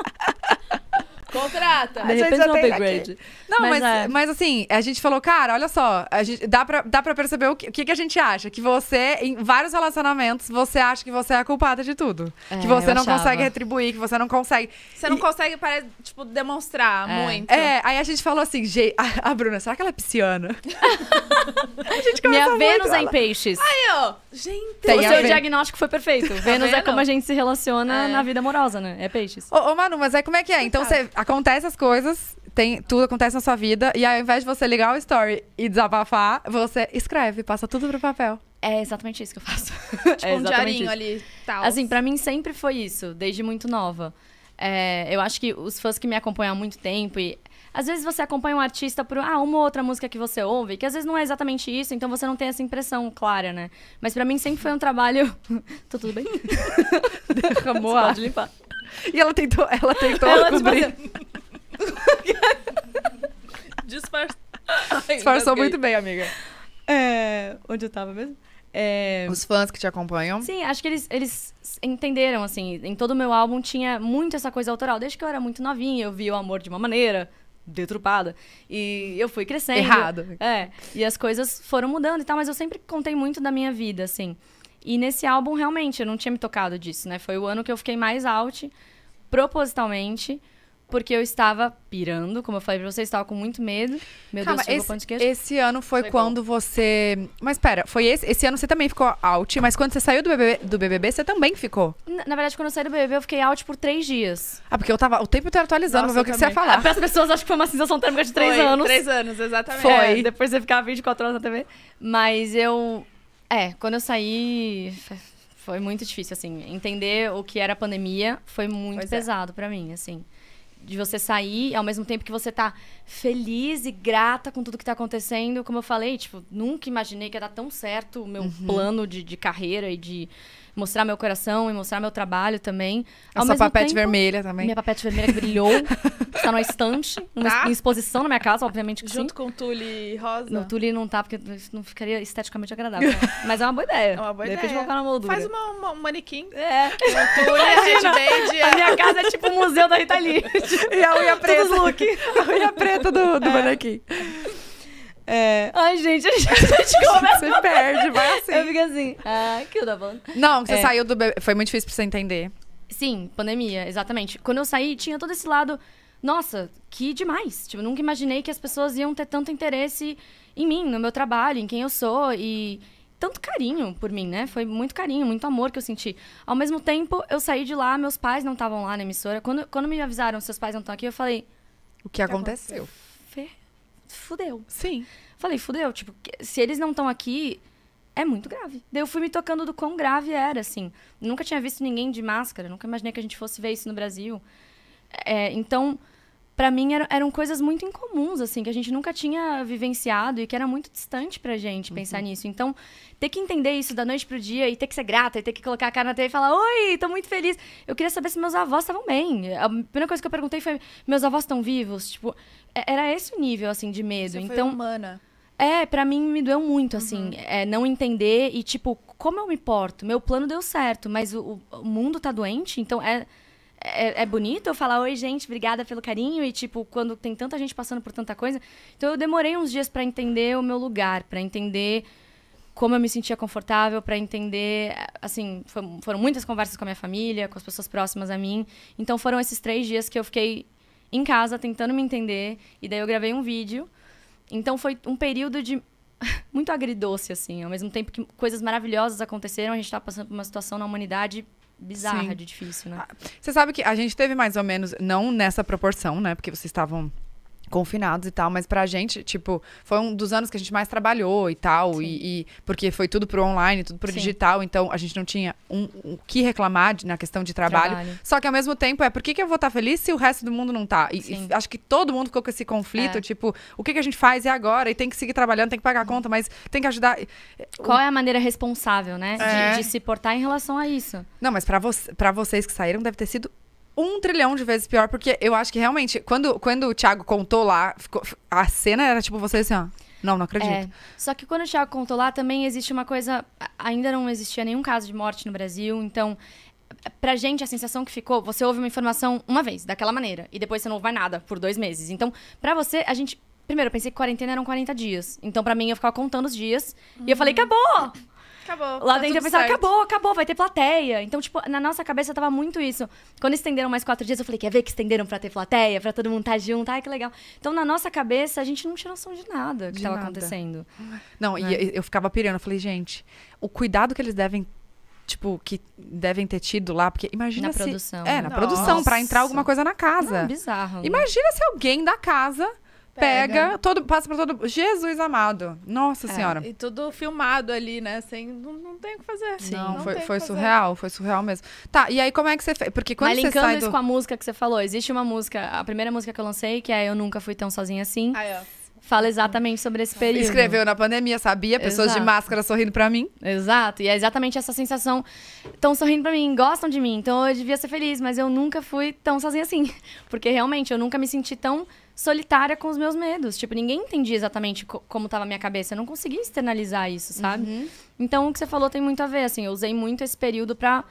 Contrata. De repente um upgrade. Não, mas, mas, é. mas, assim, a gente falou, cara, olha só, a gente, dá, pra, dá pra perceber o que, que, a gente acha. Que você, em vários relacionamentos, você acha que você é a culpada de tudo. É, que você não achava. consegue retribuir, que você não consegue. Você não e... consegue, parece, tipo, demonstrar é. muito. É, aí a gente falou assim, a, a, Bruna, será que ela é pisciana? a gente Minha Vênus é em peixes. Aí, ó. Gente, Tem o seu diagnóstico foi perfeito. Vênus tá é como a gente se relaciona é. na vida amorosa, né? É peixes. Ô, ô Manu, mas é como é que é? Então você acontece as coisas, tem, tudo acontece na sua vida, e ao invés de você ligar o story e desabafar, você escreve, passa tudo pro papel. É exatamente isso que eu faço. tipo, é um diarinho isso. ali. Assim, para mim sempre foi isso, desde muito nova. É, eu acho que os fãs que me acompanham há muito tempo e às vezes você acompanha um artista por ah, uma ou outra música que você ouve, que às vezes não é exatamente isso, então você não tem essa impressão clara, né? Mas para mim sempre foi um trabalho. Tô tá tudo bem? Derramou a. Pode limpar. E ela tentou, ela tentou ela cobrir. Disfarçou muito bem, amiga. É, onde eu tava mesmo? É... Os fãs que te acompanham? Sim, acho que eles, eles entenderam, assim. Em todo o meu álbum tinha muito essa coisa autoral. Desde que eu era muito novinha, eu via o amor de uma maneira detrupada. E eu fui crescendo. Errado. É. E as coisas foram mudando e tal, mas eu sempre contei muito da minha vida, assim. E nesse álbum, realmente, eu não tinha me tocado disso, né? Foi o ano que eu fiquei mais out, propositalmente, porque eu estava pirando, como eu falei pra vocês, estava com muito medo. Meu Calma, Deus, esse, de queijo. esse ano foi, foi quando bom. você... Mas pera, foi esse, esse ano você também ficou out, mas quando você saiu do BBB, do BBB você também ficou? Na, na, verdade, quando eu saí do BBB, eu fiquei out por três dias. Ah, porque eu tava o tempo inteiro atualizando Nossa, pra ver o que, você ia falar. Ah, Para as pessoas, acho que foi uma sensação térmica de três foi, anos. três anos, exatamente. É, foi. É, depois você ficava 24 horas na TV. Mas eu é, quando eu saí foi muito difícil, assim. Entender o que era a pandemia foi muito pois é. pesado é. para mim, assim. De você sair, ao mesmo tempo que você tá feliz e grata com tudo que tá acontecendo. Como eu falei, tipo, nunca imaginei que ia dar tão certo o meu uhum. plano de, de carreira e de mostrar meu coração e mostrar meu trabalho também. A sua papete tempo, vermelha também. Minha papete vermelha brilhou. está numa estante, uma tá? em exposição na minha casa, obviamente que Junto sim. com o tule rosa? Não, o tule não tá, porque não ficaria esteticamente agradável. Mas é uma boa ideia. É uma boa de ideia. Depois colocar na moldura. Faz uma, uma, um manequim. É. Um tule, headband. A minha casa é tipo o museu da Rita Lee. e a unha preta. Todos look. A unha preta do, do é. manequim. É... Ai, gente, a gente começa. Você perde, vai assim. Eu fico assim, ah, que eu da banda. Não, você é. saiu do bebê. Foi muito difícil pra você entender. Sim, pandemia, exatamente. Quando eu saí, tinha todo esse lado. Nossa, que demais. Tipo, nunca imaginei que as pessoas iam ter tanto interesse em mim, no meu trabalho, em quem eu sou e tanto carinho por mim, né? Foi muito carinho, muito amor que eu senti. Ao mesmo tempo, eu saí de lá, meus pais não estavam lá na emissora. Quando, quando me avisaram, seus pais não estão aqui, eu falei. O que tá aconteceu? aconteceu? fudeu. Sim. Falei, fudeu, tipo, se eles não estão aqui, é muito grave. Daí eu fui me tocando do quão grave era, assim. Nunca tinha visto ninguém de máscara, nunca imaginei que a gente fosse ver isso no Brasil. É, então, para mim eram, eram, coisas muito incomuns, assim, que a gente nunca tinha vivenciado e que era muito distante pra gente pensar uhum. nisso. Então, ter que entender isso da noite pro dia e ter que ser grata e ter que colocar a cara na TV e falar: Oi, tô muito feliz. Eu queria saber se meus avós estavam bem. A primeira coisa que eu perguntei foi: Meus avós estão vivos? Tipo, é, era esse o nível, assim, de medo. Você então, humana. É, para mim me doeu muito, uhum. assim, uhum. é, não entender e, tipo, como eu me porto? Meu plano deu certo, mas o, o mundo tá doente, então é é, é, bonito eu falar, oi, gente, obrigada pelo carinho. E, tipo, quando tem tanta gente passando por tanta coisa. Então, eu demorei uns dias para entender o meu lugar, para entender como eu me sentia confortável, para entender. Assim, foi, foram muitas conversas com a minha família, com as pessoas próximas a mim. Então, foram esses três dias que eu fiquei em casa tentando me entender. E daí, eu gravei um vídeo. Então, foi um período de. muito agridoce, assim. Ao mesmo tempo que coisas maravilhosas aconteceram, a gente está passando por uma situação na humanidade bizarra Sim. de difícil, né? Ah, você sabe que a gente teve mais ou menos, não nessa proporção, né? Porque vocês estavam confinados e tal, mas pra gente, tipo, foi um dos anos que a gente mais trabalhou e tal, e, e, porque foi tudo pro online, tudo pro Sim. digital, então a gente não tinha um, um que reclamar de, na questão de trabalho. trabalho. Só que ao mesmo tempo é, por que, que eu vou estar tá feliz se o resto do mundo não tá? E, e, acho que todo mundo ficou com esse conflito, é. tipo, o que, que a gente faz e agora, e tem que seguir trabalhando, tem que pagar a conta, mas tem que ajudar. É, Qual o... é a maneira responsável, né, é. de, de, se portar em relação a isso? Não, mas para vo vocês que saíram deve ter sido um trilhão de vezes pior, porque eu acho que realmente, quando, quando o Thiago contou lá, ficou, a cena era tipo você assim, ó. Não, não acredito. É. Só que quando o Thiago contou lá, também existe uma coisa. Ainda não existia nenhum caso de morte no Brasil, então. Pra gente, a sensação que ficou, você ouve uma informação uma vez, daquela maneira, e depois você não ouve nada por dois meses. Então, pra você, a gente Primeiro, eu pensei que quarentena eram 40 dias. Então, para mim, eu ficava contando os dias. Uhum. E eu falei, acabou! Acabou. Lá tá dentro eu pensava, certo. acabou, acabou, vai ter plateia. Então, tipo, na nossa cabeça tava muito isso. Quando estenderam mais quatro dias, eu falei, quer ver que estenderam pra ter plateia, pra todo mundo estar tá junto? Ai, que legal. Então, na nossa cabeça, a gente não tinha noção de nada que de tava nada. acontecendo. Não, né? e eu ficava pirando, eu falei, gente, o cuidado que eles devem tipo, que devem ter tido lá, porque imagina na se... Produção. É, na Nossa. produção, para entrar alguma coisa na casa. Não, bizarro. Imagina né? se alguém da casa pega, pega todo, passa para todo. Jesus amado. Nossa é, Senhora. E tudo filmado ali, né? Sem, não, não tem o que fazer. Sim. Não, não foi, foi surreal, foi surreal mesmo. Tá, e aí como é que você fez? Porque quando Mas você linkando sai do... isso com a música que você falou, existe uma música, a primeira música que eu lancei, que é Eu Nunca Fui Tão Sozinha Assim. Fala exatamente sobre esse período. Escreveu na pandemia, sabia? Pessoas Exato. de máscara sorrindo para mim. Exato. E é exatamente essa sensação. Estão sorrindo para mim, gostam de mim, então eu devia ser feliz, mas eu nunca fui tão sozinha assim. Porque realmente eu nunca me senti tão solitária com os meus medos. Tipo, ninguém entendia exatamente co como tava a minha cabeça. Eu não conseguia externalizar isso, sabe? Uhum. Então, o que você falou tem muito a ver, assim. Eu usei muito esse período pra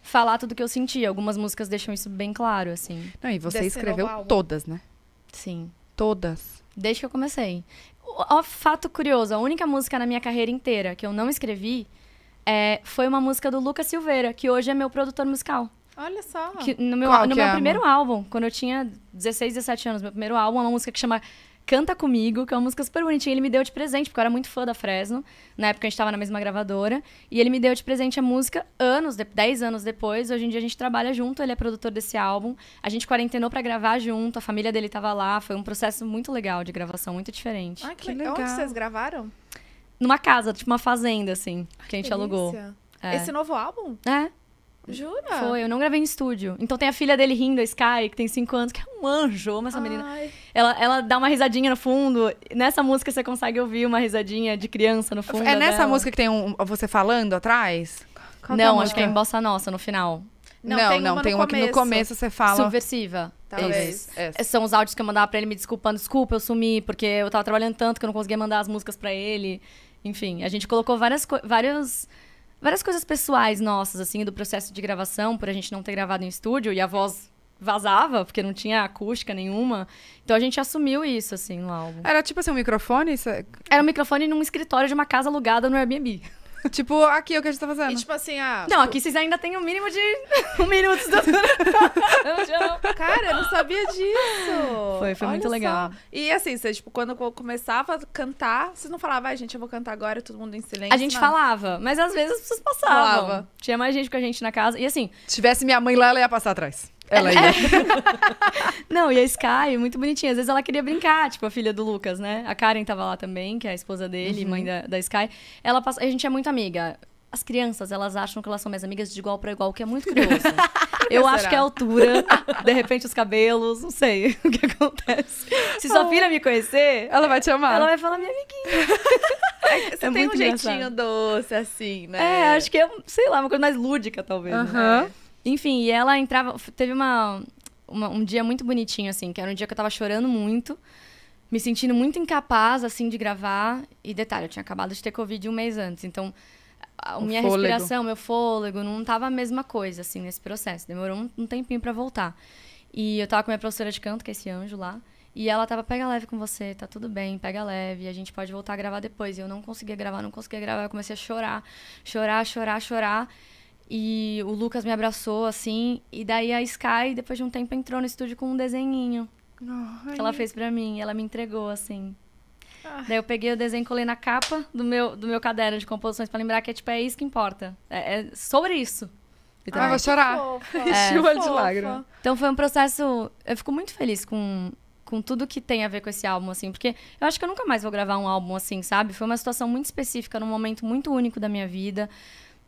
falar tudo que eu sentia. Algumas músicas deixam isso bem claro, assim. Não, e você escreveu todas, né? Sim. Todas. Desde que eu comecei. Ó, fato curioso, a única música na minha carreira inteira que eu não escrevi é, foi uma música do Lucas Silveira, que hoje é meu produtor musical. Olha só. Que no meu, meu é, primeiro álbum, quando eu tinha 16, 17 anos, meu primeiro álbum, uma música que chama Canta Comigo, que é uma música super bonitinha. Ele me deu de presente, porque eu era muito fã da Fresno. Na época a gente tava na mesma gravadora. E ele me deu de presente a música anos, 10 anos depois. Hoje em dia a gente trabalha junto, ele é produtor desse álbum. A gente quarentenou para gravar junto, a família dele tava lá. Foi um processo muito legal de gravação, muito diferente. Ah, que, que legal. Onde vocês gravaram? Numa casa, tipo uma fazenda, assim, que, que a gente delícia. alugou. É. Esse novo álbum? É. Jura? Foi, eu não gravei em estúdio. Então tem a filha dele rindo, a Sky, que tem 5 anos, que é um anjo, mas essa Ai. menina. Ela, ela dá uma risadinha no fundo. Nessa música você consegue ouvir uma risadinha de criança no fundo. É né? nessa dela. música que tem um, você falando atrás? Qual é não, é acho que é em Bossa Nossa, no final. Não, não, tem não, uma, tem uma que no começo você fala. Subversiva. Talvez. É, são os áudios que eu mandava pra ele me desculpando. Desculpa, eu sumi, porque eu tava trabalhando tanto que eu não conseguia mandar as músicas pra ele. Enfim, a gente colocou várias, vários várias coisas pessoais nossas, assim, do processo de gravação, por a gente não ter gravado em estúdio e a voz vazava, porque não tinha acústica nenhuma. Então a gente assumiu isso, assim, no álbum. Era tipo assim, um microfone? Era um microfone num escritório de uma casa alugada no Airbnb. tipo, aqui é o que a gente tá fazendo. E tipo assim, ah. Não, tipo... aqui vocês ainda têm um mínimo de. um minuto de Cara, eu não sabia disso. Foi, foi Olha muito só. legal. E assim, você, tipo, quando eu começava a cantar, vocês não falavam, ai, ah, gente, eu vou cantar agora, todo mundo em silêncio. A gente não. Né? falava, mas às vezes as pessoas passavam. Falava. Tinha mais gente com a gente na casa. E assim. Se tivesse minha mãe lá, ela ia passar atrás. Ela é. ia. Não, e a Sky, muito bonitinha. Às vezes ela queria brincar, tipo, a filha do Lucas, né? A Karen tava lá também, que é a esposa dele, uhum. mãe da, da Sky. Ela passa... A gente é muito amiga. As crianças, elas acham que elas são minhas amigas de igual para igual, o que é muito curioso. Eu que acho que é a altura, de repente os cabelos, não sei o que acontece. Se sua oh. filha me conhecer, ela vai te amar. Ela vai falar minha amiguinha. É você é tem um engraçado. jeitinho doce assim, né? É, acho que é, sei lá, uma coisa mais lúdica talvez. Uhum. Né? Enfim, e ela entrava. Teve uma, uma, um dia muito bonitinho, assim, que era um dia que eu tava chorando muito, me sentindo muito incapaz, assim, de gravar. E detalhe, eu tinha acabado de ter Covid um mês antes, então a minha fôlego. respiração, meu fôlego, não tava a mesma coisa, assim, nesse processo. Demorou um, um tempinho para voltar. E eu tava com minha professora de canto, que é esse anjo lá. E ela tava, pega leve com você, tá tudo bem, pega leve, a gente pode voltar a gravar depois. E eu não conseguia gravar, não conseguia gravar, eu comecei a chorar, chorar, chorar, chorar. E o Lucas me abraçou, assim. E daí a Sky, depois de um tempo, entrou no estúdio com um desenhinho. Ai. Que ela fez pra mim. Ela me entregou, assim. Ah. Daí eu peguei o desenho, colei na capa do meu, do meu caderno de composições pra lembrar que é, tipo, é isso que importa. É, é sobre isso. Então, ah, vou chorar. Chuva é, de lágrima. Então foi um processo... Eu fico muito feliz com, com tudo que tem a ver com esse álbum, assim. Porque eu acho que eu nunca mais vou gravar um álbum assim, sabe? Foi uma situação muito específica, num momento muito único da minha vida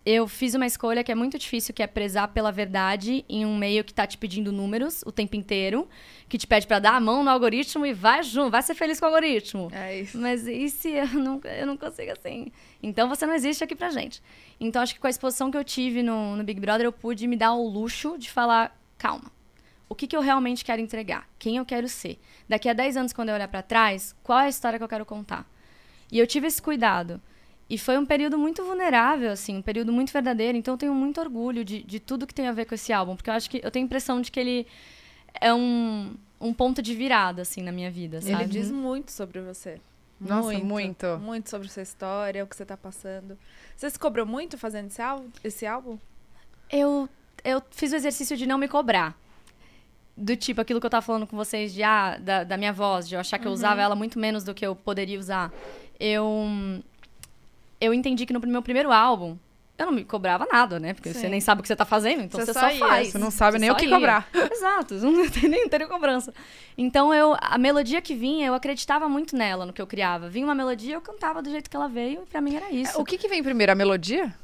eu fiz uma escolha que é muito difícil, que é prezar pela verdade em um meio que tá te pedindo números o tempo inteiro, que te pede para dar a mão no algoritmo e vai junto, vai ser feliz com o algoritmo. É isso. Mas e se eu não, eu não consigo assim? Então você não existe aqui pra gente. Então acho que com a exposição que eu tive no, no Big Brother, eu pude me dar o luxo de falar, calma, o que, que eu realmente quero entregar? Quem eu quero ser? Daqui a 10 anos, quando eu olhar para trás, qual é a história que eu quero contar? E eu tive esse cuidado. E foi um período muito vulnerável, assim, um período muito verdadeiro. Então eu tenho muito orgulho de, de tudo que tem a ver com esse álbum, porque eu acho que eu tenho a impressão de que ele é um, um ponto de virada, assim, na minha vida, sabe? Ele diz muito sobre você. Nossa, muito, muito. Muito sobre sua história, o que você tá passando. Você se cobrou muito fazendo esse álbum? Esse álbum? Eu, eu fiz o exercício de não me cobrar. Do tipo, aquilo que eu tava falando com vocês de, ah, da, da minha voz, de eu achar que eu uhum. usava ela muito menos do que eu poderia usar. Eu eu entendi que no meu primeiro álbum, eu não me cobrava nada, né? Porque Sim. você nem sabe o que você tá fazendo, então você, você só, só faz. Você não sabe você nem o que ia. cobrar. Exato, não tem nem ter cobrança. Então eu, a melodia que vinha, eu acreditava muito nela, no que eu criava. Vinha uma melodia, eu cantava do jeito que ela veio, e pra mim era isso. É, o que que vem primeiro, a melodia?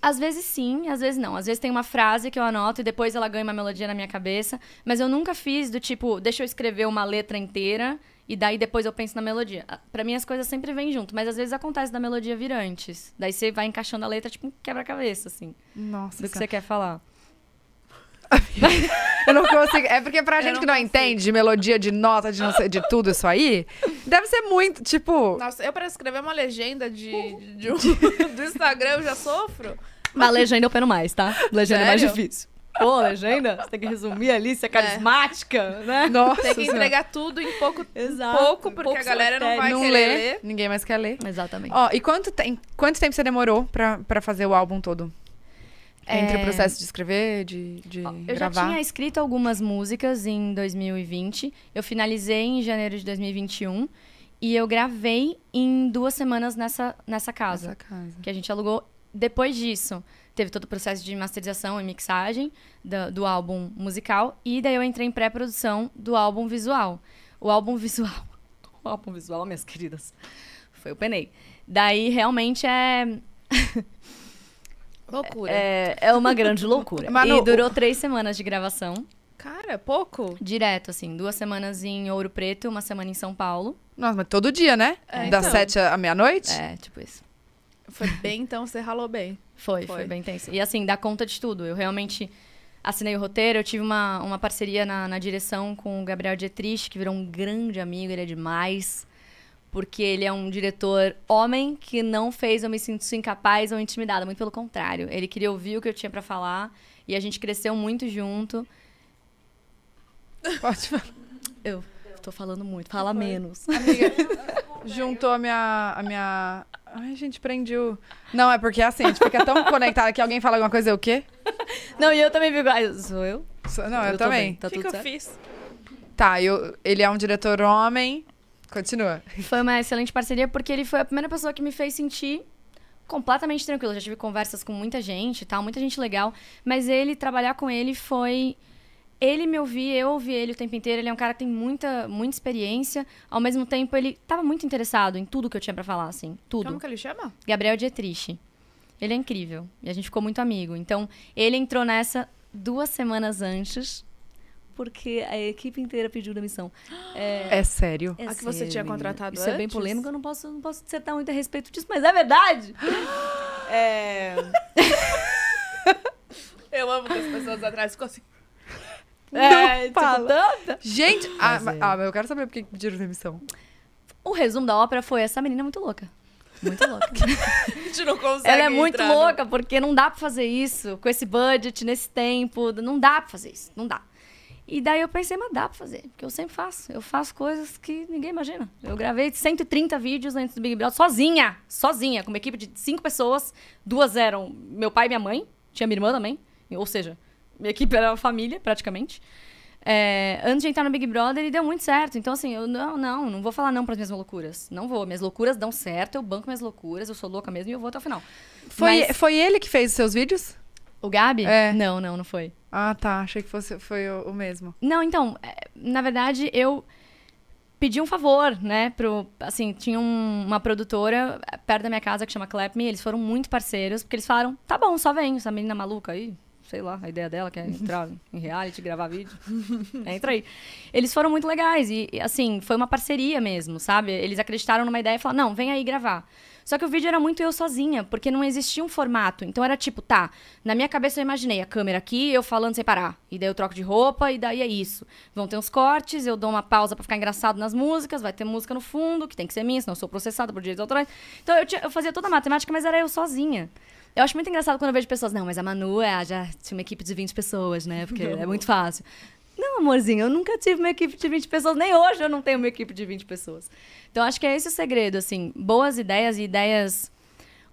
Às vezes sim, às vezes não. Às vezes tem uma frase que eu anoto e depois ela ganha uma melodia na minha cabeça. Mas eu nunca fiz do tipo, deixa eu escrever uma letra inteira e daí depois eu penso na melodia. Ah, Para mim as coisas sempre vêm junto, mas às vezes acontece da melodia vir antes. Daí você vai encaixando a letra tipo um quebra-cabeça, assim. Nossa. Do que você quer falar. eu não consigo. É porque pra gente não que não consigo. entende de melodia, de nota, de, não sei, de tudo isso aí, deve ser muito, tipo. Nossa, eu pra escrever uma legenda de, uh. de, um, do Instagram eu já sofro. Mas legenda eu peno mais, tá? Legenda Sério? é mais difícil. Pô, legenda, você tem que resumir ali, você é carismática, é. né? Nossa, tem que entregar tudo em pouco, Exato, pouco porque pouco a galera não vai não querer ler. Ninguém mais quer ler. Exatamente. Ó, e quanto, tem, quanto tempo você demorou pra, pra fazer o álbum todo? É... Entre o é. processo de escrever, de, de Eu gravar? já tinha escrito algumas músicas em 2020. Eu finalizei em janeiro de 2021. E eu gravei em duas semanas nessa, nessa casa. Nessa casa. Que a gente alugou depois disso teve todo o processo de masterização e mixagem do, do álbum musical. E daí eu entrei em pré-produção do álbum visual. O álbum visual. O álbum visual, minhas queridas. Foi o penei. Daí realmente é. Loucura. É, é uma grande loucura. Manu... E durou três semanas de gravação. Cara, pouco? Direto, assim. Duas semanas em Ouro Preto, uma semana em São Paulo. Nossa, mas todo dia, né? É, das então. sete à meia-noite? É, tipo isso. Foi bem, então você ralou bem. Foi, foi, foi bem tenso. E assim, dá conta de tudo. Eu realmente assinei o roteiro, eu tive uma, uma parceria na, na direção com o Gabriel Dietrich, que virou um grande amigo, ele é demais. Porque ele é um diretor homem que não fez eu me sinto incapaz ou intimidada, muito pelo contrário. Ele queria ouvir o que eu tinha para falar e a gente cresceu muito junto. Pode falar. Eu tô falando muito, fala menos. Amiga, juntou a minha, a minha Ai, gente, prendi o. Não, é porque é assim, a gente fica tão conectada que alguém fala alguma coisa, é o quê? Não, e eu também fico. Ah, sou eu? Sou, não, eu, eu também. Tá o que, que eu fiz? Tá, eu, ele é um diretor homem. Continua. Foi uma excelente parceria porque ele foi a primeira pessoa que me fez sentir completamente tranquila. Já tive conversas com muita gente e tal, muita gente legal. Mas ele, trabalhar com ele foi ele me ouvia, eu ouvi ele o tempo inteiro. Ele é um cara que tem muita, muita experiência. Ao mesmo tempo, ele estava muito interessado em tudo que eu tinha para falar, assim. Tudo. Como que ele chama? Gabriel Dietrich. Ele é incrível. E a gente ficou muito amigo. Então, ele entrou nessa duas semanas antes porque a equipe inteira pediu demissão. É, é sério. É a que é você sério, tinha contratado Isso antes? é bem polêmico, eu não posso, não posso dissertar muito a respeito disso, mas é verdade! é... eu amo que as pessoas atrás ficam assim. É, tipo, fala. Gente, ah, mas, é. ah, eu quero saber por que pediram demissão. O resumo da ópera foi essa menina é muito louca. Muito louca. a gente não consegue. Ela é muito no... louca, porque não dá pra fazer isso com esse budget, nesse tempo. Não dá pra fazer isso. Não dá. E daí eu pensei, mas dá pra fazer, porque eu sempre faço. Eu faço coisas que ninguém imagina. Eu gravei 130 vídeos antes do Big Brother sozinha, sozinha, com uma equipe de cinco pessoas. Duas eram meu pai e minha mãe, tinha minha irmã também. Ou seja, minha equipe era uma família, praticamente. É, antes de entrar no Big Brother, ele deu muito certo. Então, assim, eu não, não, não vou falar não para as minhas loucuras. Não vou. Minhas loucuras dão certo, eu banco minhas loucuras, eu sou louca mesmo e eu vou até o final. Foi, Mas... foi ele que fez os seus vídeos? O Gabi? É. Não, não, não foi. Ah, tá. Achei que fosse, foi o, o mesmo. Não, então, é, na verdade, eu pedi um favor, né? Pro, assim, tinha um, uma produtora perto da minha casa que chama Clap Me. Eles foram muito parceiros, porque eles falaram: tá bom, só vem, essa menina maluca aí, sei lá, a ideia dela, que é entrar em reality, gravar vídeo. É, entra aí. Eles foram muito legais e, assim, foi uma parceria mesmo, sabe? Eles acreditaram numa ideia e falaram, não, vem aí gravar. Só que o vídeo era muito eu sozinha, porque não existia um formato. Então era tipo, tá, na minha cabeça eu imaginei a câmera aqui, eu falando sem parar. E daí eu troco de roupa e daí é isso. Vão ter uns cortes, eu dou uma pausa para ficar engraçado nas músicas, vai ter música no fundo, que tem que ser minha, senão eu sou processada por direitos autorais. Então eu, tinha, eu fazia toda a matemática, mas era eu sozinha. Eu acho muito engraçado quando eu vejo pessoas, não, mas a Manu é, já tinha uma equipe de 20 pessoas, né? Porque não. é muito fácil. Não, amorzinho, eu nunca tive uma equipe de 20 pessoas, nem hoje eu não tenho uma equipe de 20 pessoas. Então acho que é esse o segredo, assim, boas ideias e ideias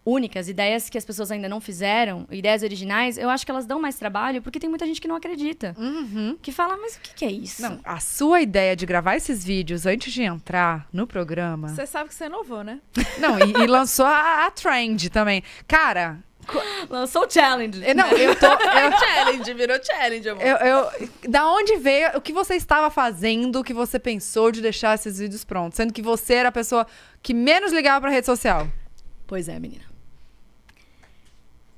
únicas, ideias que as pessoas ainda não fizeram, ideias originais, eu acho que elas dão mais trabalho porque tem muita gente que não acredita. Uhum. Que fala, mas o que, que, é isso? Não, a sua ideia de gravar esses vídeos antes de entrar no programa. Você sabe que você inovou, é né? Não, e, e lançou a, a trend também. Cara, Lançou o challenge. É, não, né? eu tô. Eu... challenge, virou challenge, amor. Eu, eu, da onde veio, o que você estava fazendo, o que você pensou de deixar esses vídeos prontos? Sendo que você era a pessoa que menos ligava pra rede social. Pois é, menina.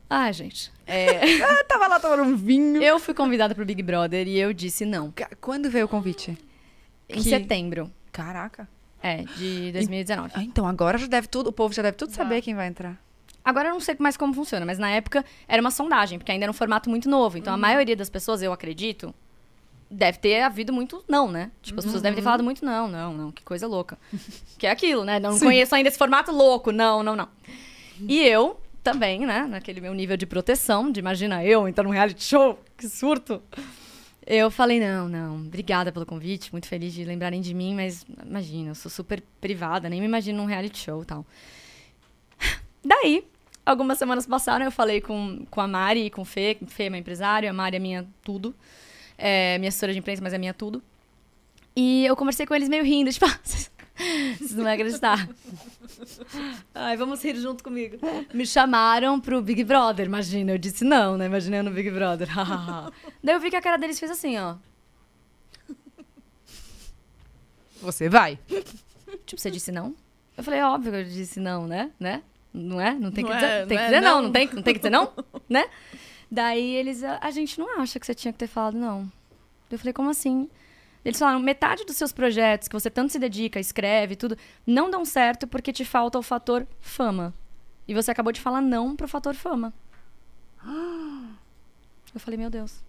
Ah, gente. É... Ah, tava lá tomando um vinho. Eu fui convidada pro Big Brother e eu disse não. Quando veio o convite? Em que... setembro. Caraca. É, de 2019. E... Ah, então agora já deve tudo, o povo já deve tudo saber ah. quem vai entrar. Agora eu não sei mais como funciona, mas na época era uma sondagem, porque ainda era um formato muito novo. Então uhum. a maioria das pessoas, eu acredito, deve ter havido muito não, né? Tipo, as pessoas uhum. devem ter uhum. falado muito não, não, não, que coisa louca. que é aquilo, né? Não Sim. conheço ainda esse formato louco, não, não, não. Uhum. E eu também, né? Naquele meu nível de proteção, de imagina eu entrar num reality show, que surto. Eu falei, não, não, obrigada pelo convite, muito feliz de lembrarem de mim, mas imagina, eu sou super privada, nem me imagino num reality show e tal. Daí, algumas semanas passaram, eu falei com, com a Mari e com o Fê. Fê é meu empresário, a Mari é minha tudo. É minha assessora de imprensa, mas é minha tudo. E eu conversei com eles meio rindo, tipo, vocês não vão acreditar. Ai, vamos rir junto comigo. Me chamaram pro Big Brother, imagina. Eu disse não, né? Imaginei no Big Brother. Daí eu vi que a cara deles fez assim, ó. Você vai. Tipo, você disse não? Eu falei, é óbvio que eu disse não, né? Né? Não é? Não tem que dizer, é, tem que não, né? dizer não. não, tem, que dizer não, né? Daí eles, ah, a, gente não acha que você tinha que ter falado não. Eu falei, como assim? Eles falaram, metade dos seus projetos que você tanto se dedica, escreve, tudo, não dão certo porque te falta o fator fama. E você acabou de falar não pro fator fama. Eu falei, meu Deus.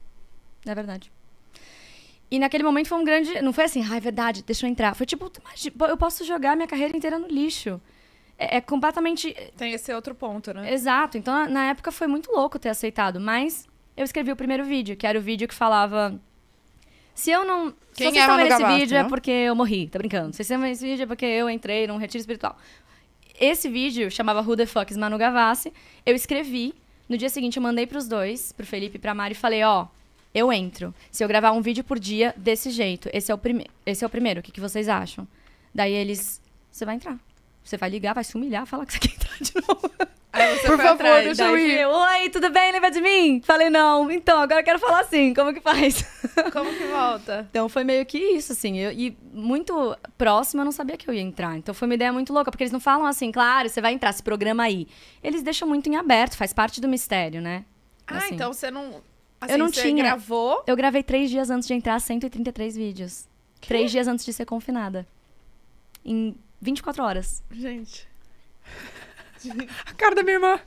É verdade. E naquele momento foi um grande. Não foi assim, ah, é verdade, deixa eu entrar. Foi tipo, eu posso jogar minha carreira inteira no lixo. É, é completamente. Eh, Tem esse outro ponto, né? Exato. Então, na época foi muito louco ter aceitado, mas eu escrevi o primeiro vídeo, que era o vídeo que falava. Se eu não. Quem se vocês esse vídeo não? é né? porque eu morri, tá brincando. Se vocês estão esse vídeo é porque eu entrei num retiro espiritual. Esse vídeo chamava Who the Fuck is Manu Gavassi. Eu escrevi. No dia seguinte, eu mandei pros dois, pro Felipe e pra Mari, e falei: ó, eu entro. Se eu gravar um vídeo por dia desse jeito, esse é o, prime esse é o primeiro, o que, que vocês acham? Daí eles. Você vai entrar. Você vai ligar, vai se humilhar, falar que você quer entrar de novo. Aí você Por favor, atrás, deixa eu ir. Oi, tudo bem? Lembra de mim? Falei, não. Então, agora eu quero falar assim. Como que faz? Como que volta? então, foi meio que isso, assim. Eu, e muito próximo, eu não sabia que eu ia entrar. Então, foi uma ideia muito louca. Porque eles não falam assim, claro, você vai entrar, se programa aí. Eles deixam muito em aberto, faz parte do mistério, né? Ah, assim. então você não... Assim, eu não você tinha. gravou? Eu gravei três dias antes de entrar, 133 vídeos. Que? Três dias antes de ser confinada. Em 24 horas. Gente. A cara da minha irmã.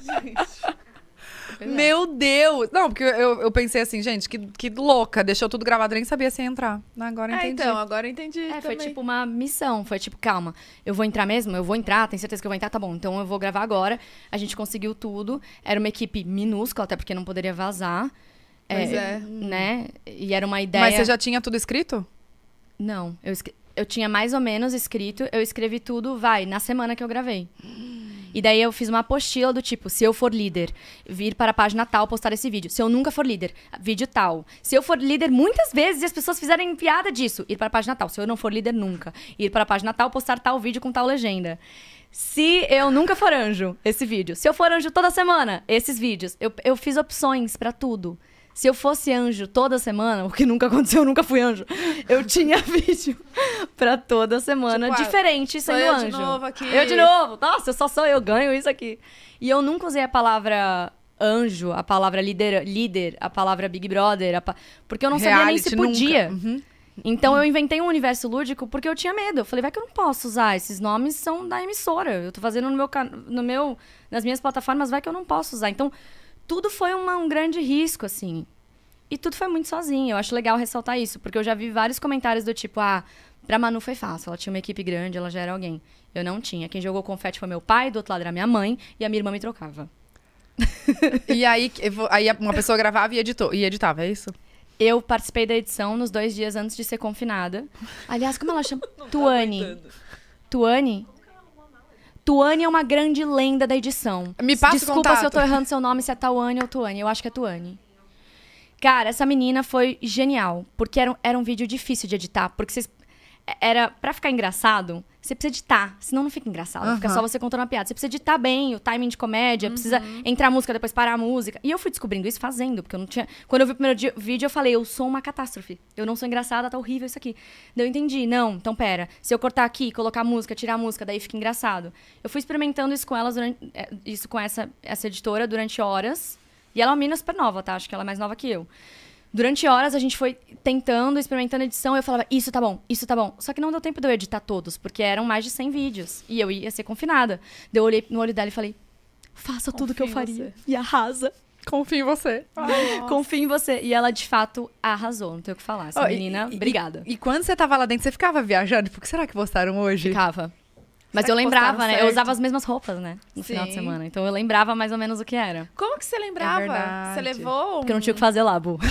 Gente. Meu Deus! Não, porque eu, eu pensei assim, gente, que, que louca, deixou tudo gravado, nem sabia se ia entrar. Agora é, entendi. É, então, agora entendi. É, foi tipo uma missão, foi tipo, calma, eu vou entrar mesmo? Eu vou entrar, tem certeza que eu vou entrar? Tá bom, então eu vou gravar agora. A gente conseguiu tudo. Era uma equipe minúscula, até porque não poderia vazar. Pois é. é. Né? E era uma ideia. Mas você já tinha tudo escrito? Não, eu escrevi eu tinha mais ou menos escrito, eu escrevi tudo, vai, na semana que eu gravei. E daí eu fiz uma apostila do tipo, se eu for líder, vir para a página tal postar esse vídeo. Se eu nunca for líder, vídeo tal. Se eu for líder muitas vezes e as pessoas fizerem piada disso, ir para a página tal. Se eu não for líder nunca, ir para a página tal, postar tal vídeo com tal legenda. Se eu nunca for anjo, esse vídeo. Se eu for anjo toda semana, esses vídeos. Eu, eu fiz opções para tudo. Se eu fosse anjo toda semana, o que nunca aconteceu, eu nunca fui anjo. Eu tinha vídeo pra toda semana, tipo, ah, diferente sendo eu anjo. Eu de novo aqui. Eu de novo. Nossa, eu só sou eu, ganho isso aqui. E eu nunca usei a palavra anjo, a palavra líder, líder a palavra Big Brother, a pa... porque eu não sabia nem se podia. Uhum. Então uhum. eu inventei um universo lúdico porque eu tinha medo. Eu falei, vai que eu não posso usar. Esses nomes são da emissora. Eu tô fazendo no meu, no meu nas minhas plataformas, vai que eu não posso usar. Então tudo foi uma, um grande risco, assim. E tudo foi muito sozinho. Eu acho legal ressaltar isso, porque eu já vi vários comentários do tipo, ah, pra Manu foi fácil, ela tinha uma equipe grande, ela já era alguém. Eu não tinha. Quem jogou confete foi meu pai, do outro lado era minha mãe, e a minha irmã me trocava. e aí, aí uma pessoa gravava e, editou, e editava, é isso? Eu participei da edição nos dois dias antes de ser confinada. Aliás, como ela chama? Tuane. Tá Tuane? Tuane é uma grande lenda da edição. Me passa Desculpa contato. se eu tô errando seu nome, se é Tawane ou Tuane. Eu acho que é Tuane. Cara, essa menina foi genial. Porque era, era um vídeo difícil de editar. Porque vocês era para ficar engraçado, você precisa editar, senão não fica engraçado. Uhum. Fica só você contando uma piada. Você precisa editar bem o timing de comédia, uhum. precisa entrar a música, depois parar a música. E eu fui descobrindo isso fazendo, porque eu não tinha. Quando eu vi o primeiro vídeo, eu falei, eu sou uma catástrofe. Eu não sou engraçada, tá horrível isso aqui. Daí eu entendi, não, então pera. Se eu cortar aqui, colocar a música, tirar a música, daí fica engraçado. Eu fui experimentando isso com elas durante. É, isso com essa, essa editora durante horas. E ela é uma mina super nova, tá? Acho que ela é mais nova que eu. Durante horas a gente foi tentando, experimentando edição, eu falava, isso tá bom, isso tá bom. Só que não deu tempo de eu editar todos, porque eram mais de 100 vídeos. E eu ia ser confinada. Daí eu olhei no olho dela e falei, faça Confio tudo que eu faria. E arrasa. Confio em você. Ai, ah, Confio em você. E ela, de fato, arrasou. Não tenho o que falar. Essa oh, menina, e, obrigada. E, e, quando você tava lá dentro, você ficava viajando? Porque tipo, que será que postaram hoje? Ficava. Mas eu lembrava, né? Certo? Eu usava as mesmas roupas, né? No Sim. final de semana. Então eu lembrava mais ou menos o que era. Como que você lembrava? É você levou? Um... Porque eu não tinha o que fazer lá, Bu.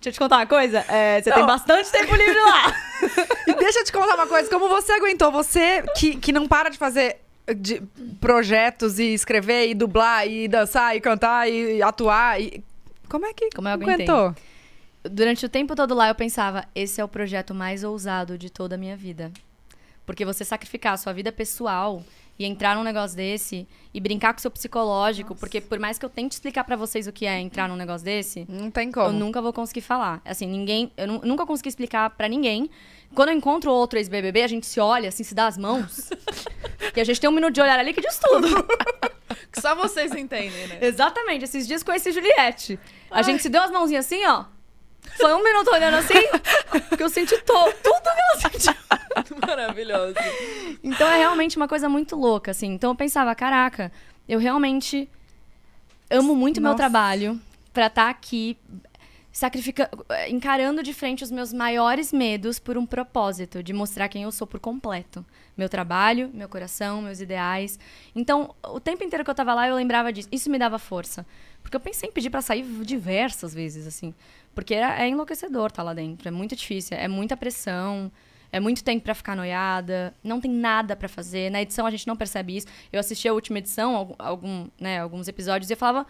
Deixa eu te contar uma coisa. É, você não. tem bastante tempo livre lá. e deixa eu te contar uma coisa. Como você aguentou? Você que, que não para de fazer de projetos e escrever e dublar e dançar e cantar e atuar. E... Como é que como eu aguentou? durante o tempo todo lá eu pensava, esse é o projeto mais ousado de toda a minha vida. Porque você sacrificar a sua vida pessoal e entrar num negócio desse e brincar com o seu psicológico, Nossa. porque por mais que eu tente explicar para vocês o que é entrar num negócio desse, não tem como. Eu nunca vou conseguir falar. Assim, ninguém, eu nunca consegui explicar para ninguém. Quando eu encontro outro ex-BBB, a gente se olha assim, se dá as mãos. e a gente tem um minuto de olhar ali que diz tudo. que só vocês entendem, né? Exatamente. Esses dias conheci Juliette. A Ai. gente se deu as mãozinhas assim, ó. Foi um minuto olhando assim, que eu senti to, tudo que ela sentiu. Maravilhoso. Então é realmente uma coisa muito louca, assim. Então eu pensava, caraca, eu realmente amo muito Nossa. meu trabalho pra estar tá aqui sacrificando, encarando de frente os meus maiores medos por um propósito, de mostrar quem eu sou por completo. Meu trabalho, meu coração, meus ideais. Então, o tempo inteiro que eu tava lá, eu lembrava disso. Isso me dava força. Porque eu pensei em pedir para sair diversas vezes, assim. Porque é, é enlouquecedor estar tá lá dentro. É muito difícil. É muita pressão. É muito tempo para ficar noiada, não tem nada para fazer. Na edição a gente não percebe isso. Eu assisti a última edição, algum, né, alguns episódios, e eu falava: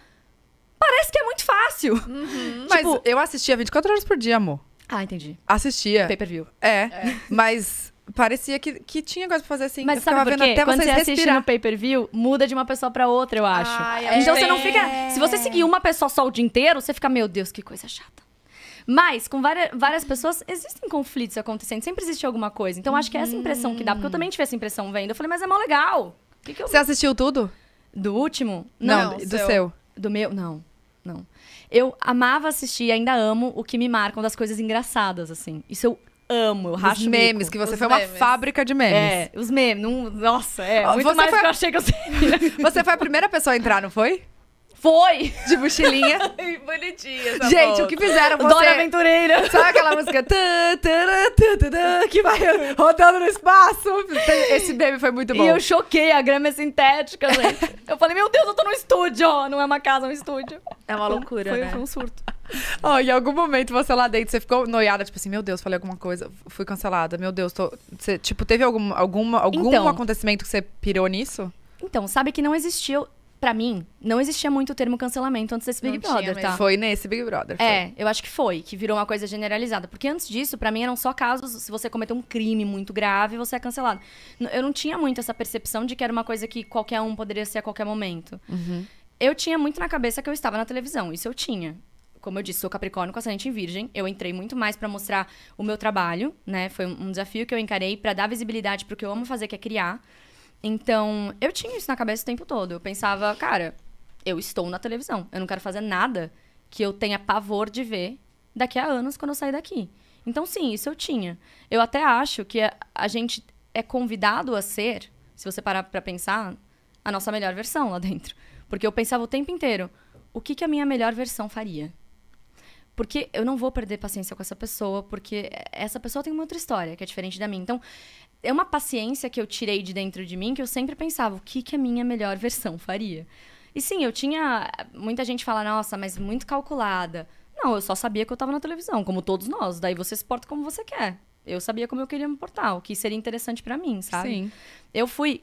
parece que é muito fácil. Uhum. Mas tipo, eu assistia 24 horas por dia, amor. Ah, entendi. Assistia. Pay per view. É, é. mas parecia que, que tinha coisa pra fazer assim. Mas eu sabe por quê? Quando você respirar. assiste no pay per view, muda de uma pessoa pra outra, eu acho. Ai, então é. você não é. fica. Se você seguir uma pessoa só o dia inteiro, você fica: meu Deus, que coisa chata. Mas, com várias, várias pessoas, existem conflitos acontecendo. Sempre existe alguma coisa. Então, acho que é essa impressão que dá. Porque eu também tive essa impressão vendo. Eu falei, mas é mó legal. Que que eu... Você assistiu tudo? Do último? Não, não do seu. seu. Do meu? Não, não. Eu amava assistir, ainda amo o que me marcam das coisas engraçadas, assim. Isso eu amo, eu racho Os memes, que você os foi memes. uma fábrica de memes. É, os memes. Não, nossa, é. Muito você mais foi... que eu achei que eu seria. você foi a primeira pessoa a entrar, não foi? foi de mochilinha. Bonitinha essa Gente, o que fizeram você... Dona Aventureira. Sabe aquela música tã, tã, tã, que vai rodando no espaço? Esse baby foi muito bom. E eu choquei, a grama é sintética, gente. eu falei, meu Deus, eu tô num estúdio. Não é uma casa, é um estúdio. É uma loucura, foi, né? Foi um surto. Oh, em algum momento você lá dentro, você ficou noiada, tipo assim, meu Deus, falei alguma coisa, fui cancelada, meu Deus, tô... Você, tipo, teve algum, alguma, algum então, acontecimento que você pirou nisso? Então, sabe que não existiu para mim, não existia muito o termo cancelamento antes desse Big não Brother, tá? Foi nesse Big Brother. Foi. É, eu acho que foi, que virou uma coisa generalizada. Porque antes disso, para mim, eram só casos, se você cometeu um crime muito grave, você é cancelado. Eu não tinha muito essa percepção de que era uma coisa que qualquer um poderia ser a qualquer momento. Uhum. Eu tinha muito na cabeça que eu estava na televisão, isso eu tinha como eu disse, sou capricórnio com ascendente em virgem. Eu entrei muito mais para mostrar o meu trabalho, né? Foi um desafio que eu encarei para dar visibilidade para o que eu amo fazer, que é criar. Então, eu tinha isso na cabeça o tempo todo. Eu pensava, cara, eu estou na televisão. Eu não quero fazer nada que eu tenha pavor de ver daqui a anos quando eu sair daqui. Então, sim, isso eu tinha. Eu até acho que a, a gente é convidado a ser, se você parar para pensar, a nossa melhor versão lá dentro. Porque eu pensava o tempo inteiro, o que, que a minha melhor versão faria? Porque eu não vou perder paciência com essa pessoa, porque essa pessoa tem uma outra história que é diferente da minha. Então, é uma paciência que eu tirei de dentro de mim que eu sempre pensava, o que, que a minha melhor versão faria? E sim, eu tinha. Muita gente fala, nossa, mas muito calculada. Não, eu só sabia que eu estava na televisão, como todos nós. Daí você se porta como você quer. Eu sabia como eu queria me portar, o que seria interessante para mim, sabe? Sim. Eu fui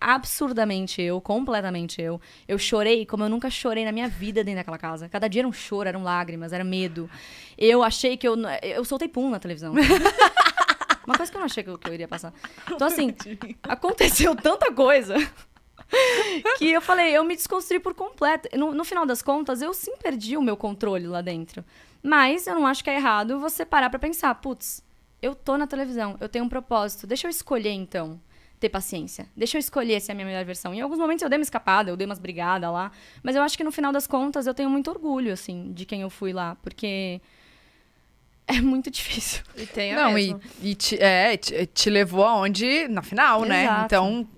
absurdamente eu, completamente eu. Eu chorei como eu nunca chorei na minha vida dentro daquela casa. Cada dia era um choro, eram lágrimas, era medo. Eu achei que eu. Eu soltei pum na televisão. Uma coisa que eu não achei que eu, que eu iria passar. Então, assim, aconteceu tanta coisa. que eu falei, eu me desconstruí por completo. No, no, final das contas, eu sim perdi o meu controle lá dentro. Mas eu não acho que é errado você parar pra pensar, putz, eu tô na televisão, eu tenho um propósito, deixa eu escolher então ter paciência. Deixa eu escolher se é a minha melhor versão. Em alguns momentos eu dei uma escapada, eu dei umas brigadas lá. Mas eu acho que no final das contas eu tenho muito orgulho, assim, de quem eu fui lá. Porque é muito difícil. E tem Não, mesmo. e, e te, é, te, te, levou aonde? Na final, né? Exato. né? Então,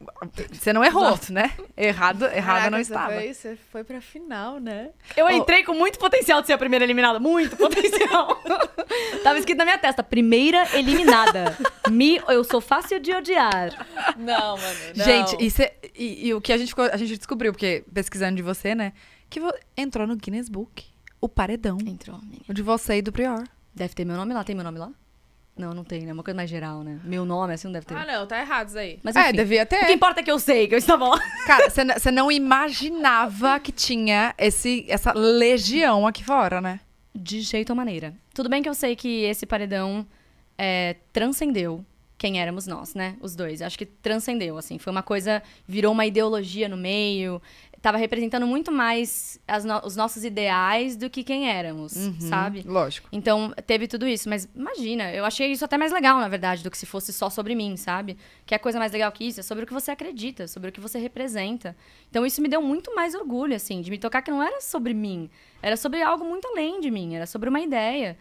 você não errou, Exato. né? Errado, errada não você estava. Foi, você foi pra final, né? Eu oh. entrei com muito potencial de ser a primeira eliminada. Muito potencial. Tava escrito na minha testa, primeira eliminada. Me, eu sou fácil de odiar. Não, mano, não. Gente, e, cê, e, e o que a gente, ficou, a gente descobriu, porque pesquisando de você, né? Que vo entrou no Guinness Book. O paredão. Entrou, menina. O de você e do Prior. Deve ter meu nome lá. Tem meu nome lá? Não, não tem, né? Uma coisa mais geral, né? Meu nome, assim, não deve ter. Ah, não, tá errado isso aí. Mas, é, enfim, é, devia ter. O que importa é que eu sei que eu estava lá. Cara, você não imaginava que tinha esse, essa legião aqui fora, né? De jeito ou maneira. Tudo bem que eu sei que esse paredão é, transcendeu quem éramos nós, né? Os dois. acho que transcendeu, assim. Foi uma coisa... Virou uma ideologia no meio tava representando muito mais no os nossos ideais do que quem éramos, uhum, sabe? Lógico. Então, teve tudo isso. Mas imagina, eu achei isso até mais legal, na verdade, do que se fosse só sobre mim, sabe? Que a é coisa mais legal que isso é sobre o que você acredita, sobre o que você representa. Então, isso me deu muito mais orgulho, assim, de me tocar que não era sobre mim, era sobre algo muito além de mim, era sobre uma ideia.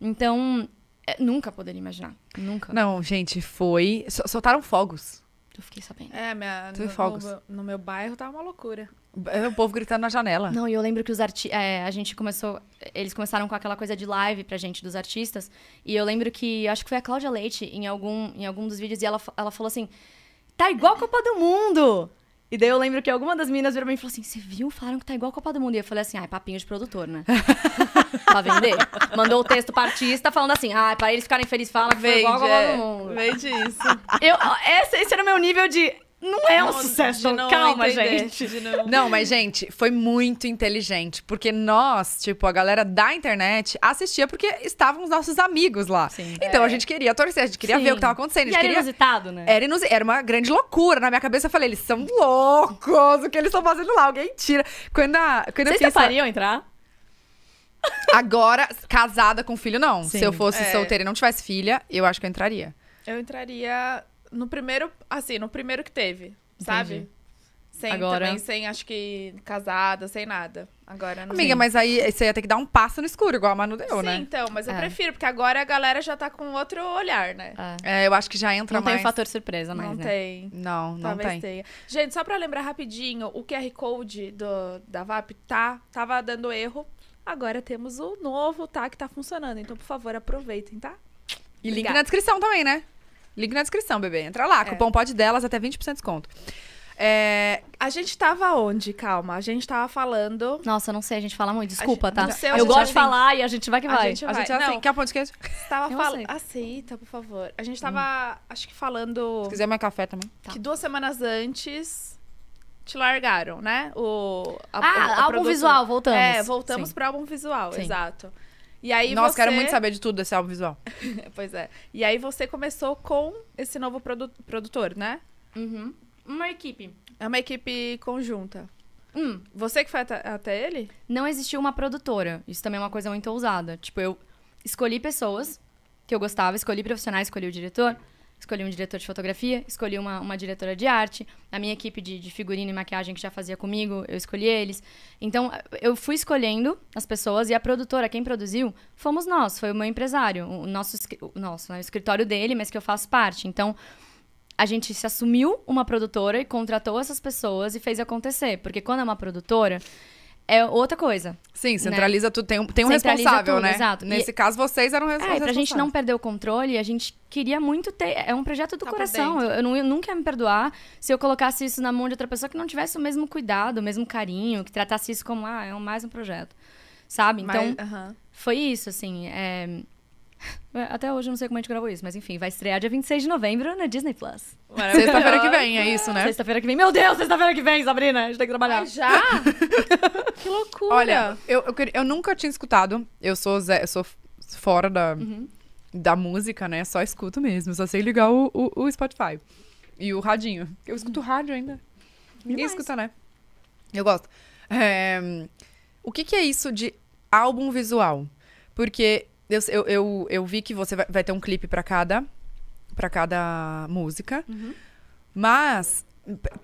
Então, é, nunca poderia imaginar. Nunca. Não, gente, foi. Soltaram fogos. Eu fiquei sabendo. É, minha, no, fogos. No, no, meu bairro tava uma loucura. É, o povo gritando na janela. Não, e eu lembro que os artistas. É, a gente começou. Eles começaram com aquela coisa de live pra gente dos artistas. E eu lembro que. Acho que foi a Cláudia Leite em algum, em algum dos vídeos. E ela, ela falou assim: Tá igual a Copa do Mundo! E daí eu lembro que alguma das meninas virou pra mim e falou assim: Você viu? Falaram que tá igual a Copa do Mundo. E eu falei assim: Ai, ah, é papinho de produtor, né? pra vender. Mandou o texto pra artista falando assim: ah, é pra eles ficarem felizes, fala que foi Vende, igual é. mundo. Vende isso. Eu, esse, esse era o meu nível de. Não é um não, sucesso, não, calma, entender, gente. Não. não, mas, gente, foi muito inteligente. Porque nós, tipo, a galera da internet assistia porque estavam os nossos amigos lá. Sim, então é. a gente queria torcer, a gente queria Sim. ver o que estava acontecendo. E era queria... inusitado, né? Era, inus... era uma grande loucura. Na minha cabeça eu falei, eles são loucos, o que eles estão fazendo lá? Alguém tira. Quando a. Quando Vocês eu fiz entrar? Agora, casada com filho, não. Sim. Se eu fosse é. solteira e não tivesse filha, eu acho que eu entraria. Eu entraria no primeiro, assim, no primeiro que teve, Entendi. sabe? Sem Agora... também, sem acho que casada, sem nada. Agora não. Amiga, mas aí você ia ter que dar um passo no escuro, igual a Manu deu, Sim, né? Sim, então, mas eu é. prefiro, porque agora a galera já tá com outro olhar, né? É, é eu acho que já entra não mais. Não tem o fator surpresa mais, não né? Tem. Não, não Talvez tem. Tenha. Gente, só pra lembrar rapidinho, o QR Code do, da VAP tá, tava dando erro. Agora temos o novo, tá? Que tá funcionando. Então, por favor, aproveitem, tá? E Obrigada. link na descrição também, né? Link na descrição, bebê. Entra lá, é. cupom pode delas até 20% de desconto. É... A gente tava onde? Calma, a gente tava falando. Nossa, eu não sei, a gente fala muito, desculpa, gente... tá? eu gosto assim... de falar e a gente vai que vai. A gente, vai. A gente é assim. Não. Quer ponto de Tava falando. Aceita, por favor. A gente hum. tava, hum. acho que falando. Se quiser mais café também. Que tá. duas semanas antes te largaram, né? O, a, ah, a, a álbum visual, voltamos. É, voltamos para álbum visual, Sim. exato. E aí Nossa, você... quero muito saber de tudo desse álbum visual. pois é. E aí você começou com esse novo produ produtor, né? Uhum. Uma equipe. É uma equipe conjunta. Hum. Você que foi até, até ele? Não existiu uma produtora. Isso também é uma coisa muito ousada. Tipo, eu escolhi pessoas que eu gostava, escolhi profissionais, escolhi o diretor escolhi um diretor de fotografia, escolhi uma, uma diretora de arte, a minha equipe de, de, figurino e maquiagem que já fazia comigo, eu escolhi eles. Então, eu fui escolhendo as pessoas e a produtora, quem produziu, fomos nós, foi o meu empresário, o nosso, o nosso né, o escritório dele, mas que eu faço parte. Então, a gente se assumiu uma produtora e contratou essas pessoas e fez acontecer. Porque quando é uma produtora, é outra coisa. Sim, né? centraliza né? tudo. Tem um, tem um responsável, tudo, né? Exato. Nesse e, caso, vocês eram responsáveis. É, pra gente não perder o controle, a gente queria muito ter. É um projeto do tá coração. Eu, eu, não, eu nunca ia me perdoar se eu colocasse isso na mão de outra pessoa que não tivesse o mesmo cuidado, o mesmo carinho, que tratasse isso como, ah, é mais um projeto. Sabe? Então, Mas, uh -huh. foi isso, assim. É, até hoje eu não sei como a gente gravou isso, mas enfim, vai estrear dia 26 de novembro na Disney Plus. Sexta-feira que vem, é isso, né? Sexta-feira que vem. Meu Deus, sexta-feira que vem, Sabrina, a gente tem que trabalhar. Ah, já? que loucura. Olha, eu, eu, eu, nunca tinha escutado. Eu sou, eu sou fora da, uhum. da música, né? Só escuto mesmo, só sei ligar o, o, o Spotify. E o radinho. Eu escuto uhum. rádio ainda. Ninguém escuta, né? Eu gosto. É, o que, que é isso de álbum visual? Porque Deus, eu, eu, eu vi que você vai, vai ter um clipe para cada para cada música. Uhum. Mas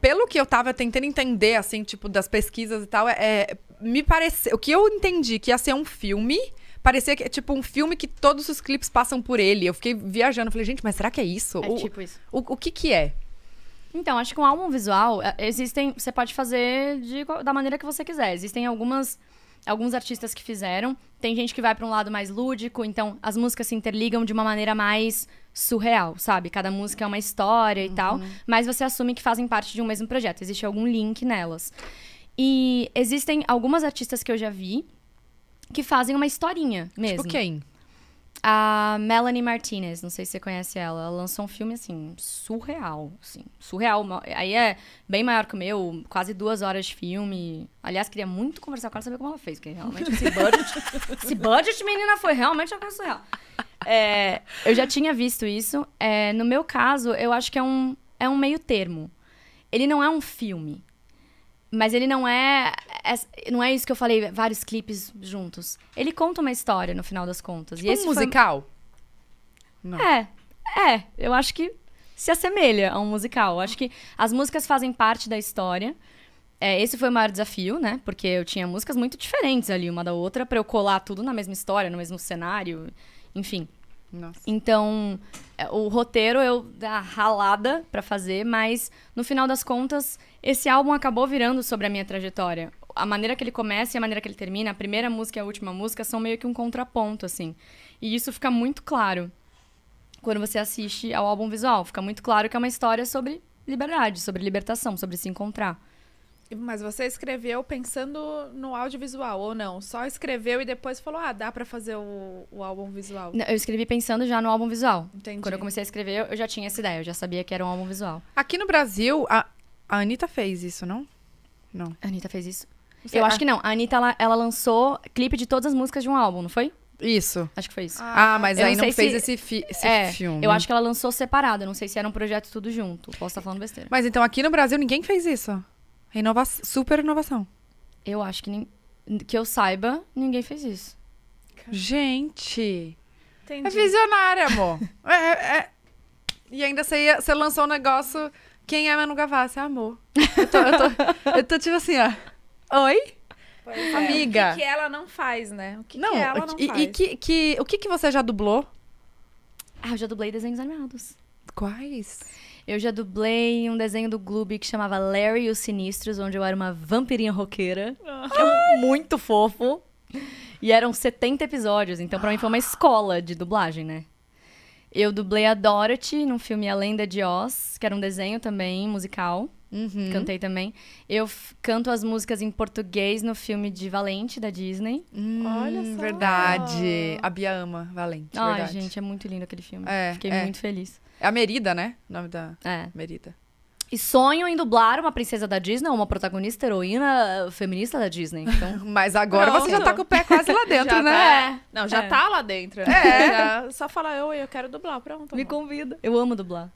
pelo que eu tava tentando entender assim, tipo das pesquisas e tal, é, é, me parece o que eu entendi que ia ser um filme, parecia que é tipo um filme que todos os clipes passam por ele. Eu fiquei viajando, falei, gente, mas será que é isso? É o, tipo isso. O, o que que é? Então, acho que um álbum visual, é, existem, você pode fazer de, da maneira que você quiser. Existem algumas alguns artistas que fizeram. Tem gente que vai para um lado mais lúdico, então as músicas se interligam de uma maneira mais surreal, sabe? Cada música é uma história e uhum. tal, mas você assume que fazem parte de um mesmo projeto, existe algum link nelas. E existem algumas artistas que eu já vi que fazem uma historinha tipo mesmo. Tipo quem? a Melanie Martinez, não sei se você conhece ela, ela lançou um filme, assim, surreal, assim, surreal. Aí é bem maior que o meu, quase duas horas de filme. Aliás, queria muito conversar com ela, saber como ela fez, porque realmente esse budget, esse budget, menina, foi realmente uma coisa surreal. É, eu já tinha visto isso. É, no meu caso, eu acho que é um, é um meio termo. Ele não é um filme, mas ele não é, é, Não é isso que eu falei, vários clipes juntos. Ele conta uma história no final das contas. Tipo e esse um musical? Foi... Não. É. É. Eu acho que se assemelha a um musical. Eu acho que as músicas fazem parte da história. É, esse foi o maior desafio, né? Porque eu tinha músicas muito diferentes ali uma da outra para eu colar tudo na mesma história, no mesmo cenário, enfim. Nossa. Então, é, o roteiro eu a ralada para fazer, mas no final das contas esse álbum acabou virando sobre a minha trajetória. A maneira que ele começa e a maneira que ele termina, a primeira música e a última música, são meio que um contraponto, assim. E isso fica muito claro quando você assiste ao álbum visual. Fica muito claro que é uma história sobre liberdade, sobre libertação, sobre se encontrar. Mas você escreveu pensando no audiovisual ou não? Só escreveu e depois falou, ah, dá para fazer o, o, álbum visual? Não, eu escrevi pensando já no álbum visual. Entendi. Quando eu comecei a escrever, eu já tinha essa ideia, eu já sabia que era um álbum visual. Aqui no Brasil, a, a Anitta fez isso, não? Não. A Anitta fez isso? Você eu acho que não. A Anitta, ela, ela, lançou clipe de todas as músicas de um álbum, não foi? Isso. Acho que foi isso. Ah, ah mas eu aí não, não fez se... esse, fi esse é, filme. Eu acho que ela lançou separado. Eu não sei se era um projeto tudo junto. Posso estar falando besteira. Mas então aqui no Brasil ninguém fez isso. Inova... Super inovação. Eu acho que, que eu saiba, ninguém fez isso. Gente! É Entendi. É visionária, amor. é, é, e ainda você, ia, você lançou um negócio quem é Manu Gavassi? É amor. Eu tô, eu tô, eu tô tipo assim, ó. Oi? É. Amiga. O que, que, ela não faz, né? O que, não, que ela não e, faz. E que, que, o que, que você já dublou? Ah, eu já dublei desenhos animados. Quais? Eu já dublei um desenho do Gloob que chamava Larry e os Sinistros, onde eu era uma vampirinha roqueira. Ah. É muito fofo. E eram 70 episódios, então para mim foi uma escola de dublagem, né? Eu dublei a Dorothy no filme A Lenda de Oz, que era um desenho também, musical. Uhum. Cantei também. Eu canto as músicas em português no filme de Valente, da Disney. Hum, Olha só. Verdade. A Bia ama Valente. Ai, verdade. gente, é muito lindo aquele filme. É, Fiquei é. muito feliz. É a Merida, né? O nome da. É. Merida. E sonho em dublar uma princesa da Disney, uma protagonista heroína eh, feminista da Disney. Então... Mas agora você já tá com o pé quase lá dentro, já né? Tá... É. Não, já é. tá lá dentro. É. Já... Só falar, eu, eu quero dublar, pronto. Me convida. Eu amo dublar.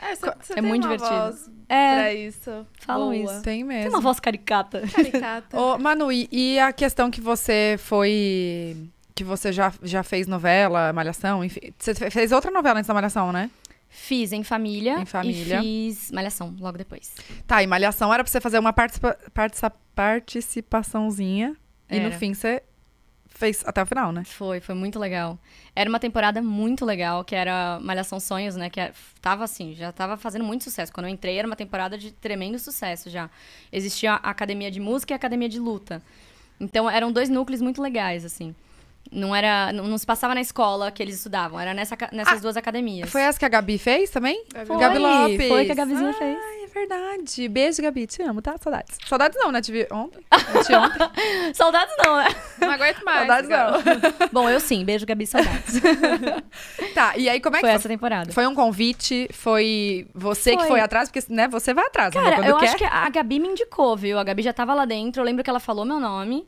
É, você, você é muito divertido. é, pra isso. Falam Boa. isso. Tem mesmo. Tem uma voz caricata. Caricata. Ô, Manu, e, e a questão que você foi que você já, já fez novela, Malhação, enfim. Você fez outra novela antes da Malhação, né? Fiz em família, em família. E fiz malhação logo depois. Tá, e malhação era pra você fazer uma participa participa participaçãozinha. Era. E no fim você fez até o final, né? Foi, foi muito legal. Era uma temporada muito legal, que era Malhação Sonhos, né? Que é, tava assim, já tava fazendo muito sucesso. Quando eu entrei, era uma temporada de tremendo sucesso já. Existia a academia de música e a academia de luta. Então eram dois núcleos muito legais, assim. Não era. Não, não, se passava na escola que eles estudavam, era nessa, nessas ah, duas academias. Foi essa que a Gabi fez também? foi, Gabi Lopes. Foi que a Gabizinha ah, fez. É verdade. Beijo, Gabi. Te amo, tá? Saudades. Saudades não, né? Tive ontem. ontem. saudades não, né? Não aguento mais. Saudades não. Bom, eu sim. Beijo, Gabi. Saudades. tá, e aí como é que foi? essa temporada. Foi um convite? Foi você foi. que foi atrás? Porque, né, você vai atrás. Né, cara, eu quer. acho que a Gabi me indicou, viu? A Gabi já tava lá dentro. Eu lembro que ela falou meu nome.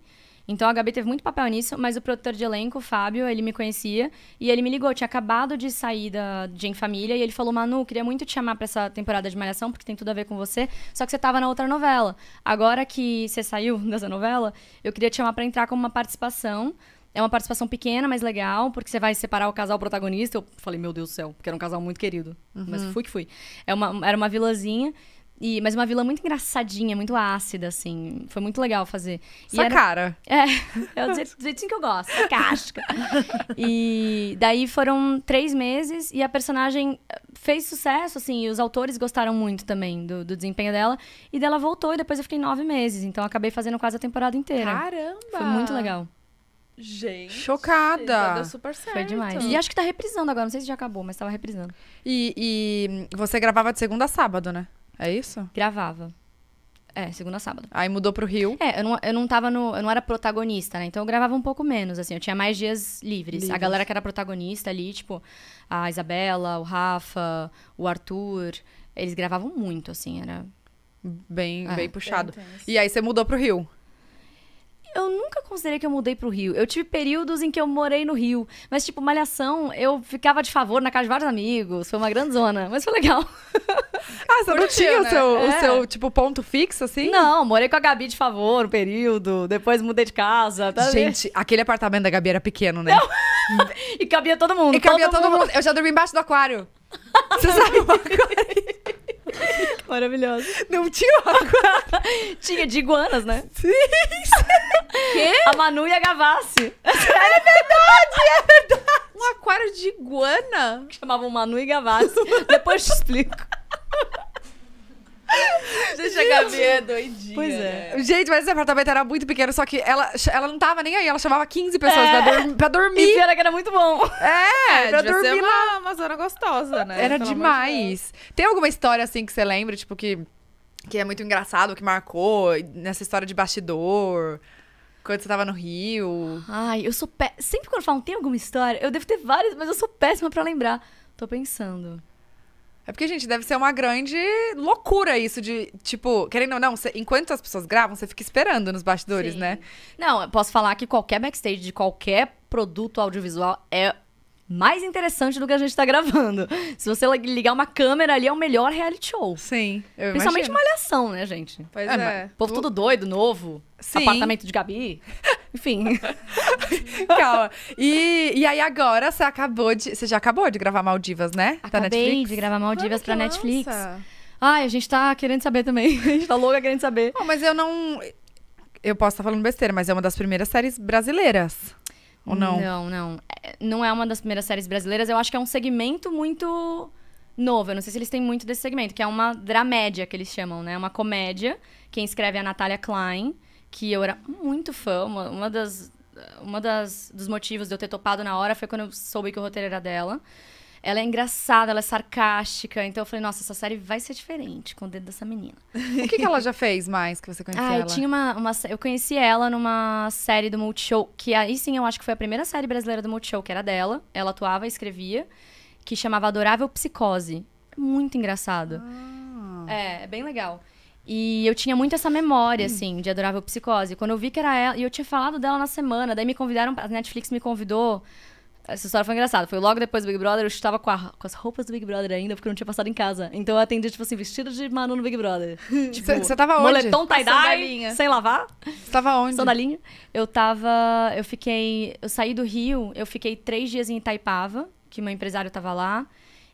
Então a Gabi teve muito papel nisso, mas o produtor de elenco, o Fábio, ele me conhecia e ele me ligou. Eu tinha acabado de sair da, de Em Família e ele falou: Manu, queria muito te chamar pra essa temporada de Malhação, porque tem tudo a ver com você, só que você tava na outra novela. Agora que você saiu dessa novela, eu queria te chamar pra entrar como uma participação. É uma participação pequena, mas legal, porque você vai separar o casal protagonista. Eu falei, meu Deus do céu, porque era um casal muito querido. Uhum. Mas fui que fui. É uma, era uma vilazinha. E, mas é uma vilã muito engraçadinha, muito ácida, assim. Foi muito legal fazer. E Sua era... cara. É, é o jeitinho que eu gosto, Casca. e daí foram três meses e a personagem eh, fez sucesso, assim, e os autores gostaram muito também do, do desempenho dela. E dela voltou e depois eu fiquei nove meses. Então acabei fazendo quase a temporada inteira. Caramba! Foi muito legal. Gente. Chocada. super certo. Foi demais. E acho que tá reprisando agora, não sei se já acabou, mas tava reprisando. E, e você gravava de segunda a sábado, né? É isso? Gravava. É, segunda a sábado. Aí mudou pro Rio. É, eu não, eu não tava no. Eu não era protagonista, né? Então eu gravava um pouco menos, assim. Eu tinha mais dias livres. livres. A galera que era protagonista ali, tipo, a Isabela, o Rafa, o Arthur, eles gravavam muito, assim, era. Bem, é. bem puxado. Bem e aí você mudou pro Rio? eu nunca considerei que eu mudei pro Rio. Eu tive períodos em que eu morei no Rio. Mas, tipo, malhação, eu ficava de favor na casa de vários amigos. Foi uma grande zona, mas foi legal. Ah, você não tinha né? o, seu, é. o seu, tipo, ponto fixo, assim? Não, morei com a Gabi de favor um período. Depois mudei de casa. Tá Gente, ali. aquele apartamento da Gabi era pequeno, né? e cabia todo mundo. E cabia todo, todo mundo. mundo. Eu já dormi embaixo do aquário. Você sabe? Maravilhosa. Não tinha água. tinha de iguanas, né? Sim. Quê? A Manu e a Gavassi. É verdade, é verdade. Um aquário de iguana? Chamavam Manu e Gavassi. Depois te explico. Gente, a Gabi é doidinha. Pois é. Né? Gente, mas esse apartamento era muito pequeno, só que ela, ela não tava nem aí. Ela chamava 15 pessoas é. pra, dormir, pra dormir. E era é que era muito bom. É, é pra dormir uma, lá. uma zona gostosa, né? Era Pelo demais. De Tem alguma história assim que você lembra, tipo, que, que é muito engraçado, que marcou nessa história de bastidor? Quando você tava no Rio. Ai, eu sou péssima. Sempre quando falam, tem alguma história? Eu devo ter várias, mas eu sou péssima para lembrar. Tô pensando. É porque, gente, deve ser uma grande loucura isso de, tipo, querendo ou não, cê, enquanto as pessoas gravam, você fica esperando nos bastidores, né? Sim. né? Não, eu posso falar que qualquer backstage de qualquer produto audiovisual é mais interessante do que a gente tá gravando. Se você ligar uma câmera ali, é o melhor reality show. Sim. Principalmente imagino. malhação, né, gente? Pois é. é. Povo tu... tudo doido, novo. Sim. Apartamento de Gabi. Enfim. Calma. E, e aí agora você acabou de. Você já acabou de gravar Maldivas, né? Tá Acabei Netflix? de gravar Maldivas para pra Netflix. Ai, a gente tá querendo saber também. A gente tá louca querendo saber. mas eu não. Eu posso estar tá falando besteira, mas é uma das primeiras séries brasileiras. Ou não? Não, não. É, não é uma das primeiras séries brasileiras. Eu acho que é um segmento muito novo. Eu não sei se eles têm muito desse segmento, que é uma dramédia que eles chamam, né? Uma comédia. Quem escreve é a Natália Klein que eu era muito fã. Uma, uma das, uma das dos motivos de eu ter topado na hora foi quando eu soube que o roteiro era dela. Ela é engraçada, ela é sarcástica. Então eu falei, nossa, essa série vai ser diferente com o dedo dessa menina. O que, que ela já fez mais que você conhecia ah, ela? Eu, tinha uma, uma, eu conheci ela numa série do Multishow, que aí sim eu acho que foi a primeira série brasileira do Multishow, que era dela. Ela atuava e escrevia, que chamava Adorável Psicose. Muito engraçado. Ah. É, é bem legal. E eu tinha muito essa memória, hum. assim, de Adorável Psicose. Quando eu vi que era ela, e eu tinha falado dela na semana, daí me convidaram, a Netflix me convidou. Essa história foi engraçada. Foi logo depois do Big Brother, eu estava com, a, com as roupas do Big Brother ainda, porque eu não tinha passado em casa. Então eu atendi, tipo assim, vestido de Manu no Big Brother. Tipo, você tava onde? Moletom tie-dye, sem lavar. Você tava onde? Sandalinha. Eu tava. Eu fiquei. Eu saí do Rio, eu fiquei três dias em Itaipava, que meu empresário tava lá.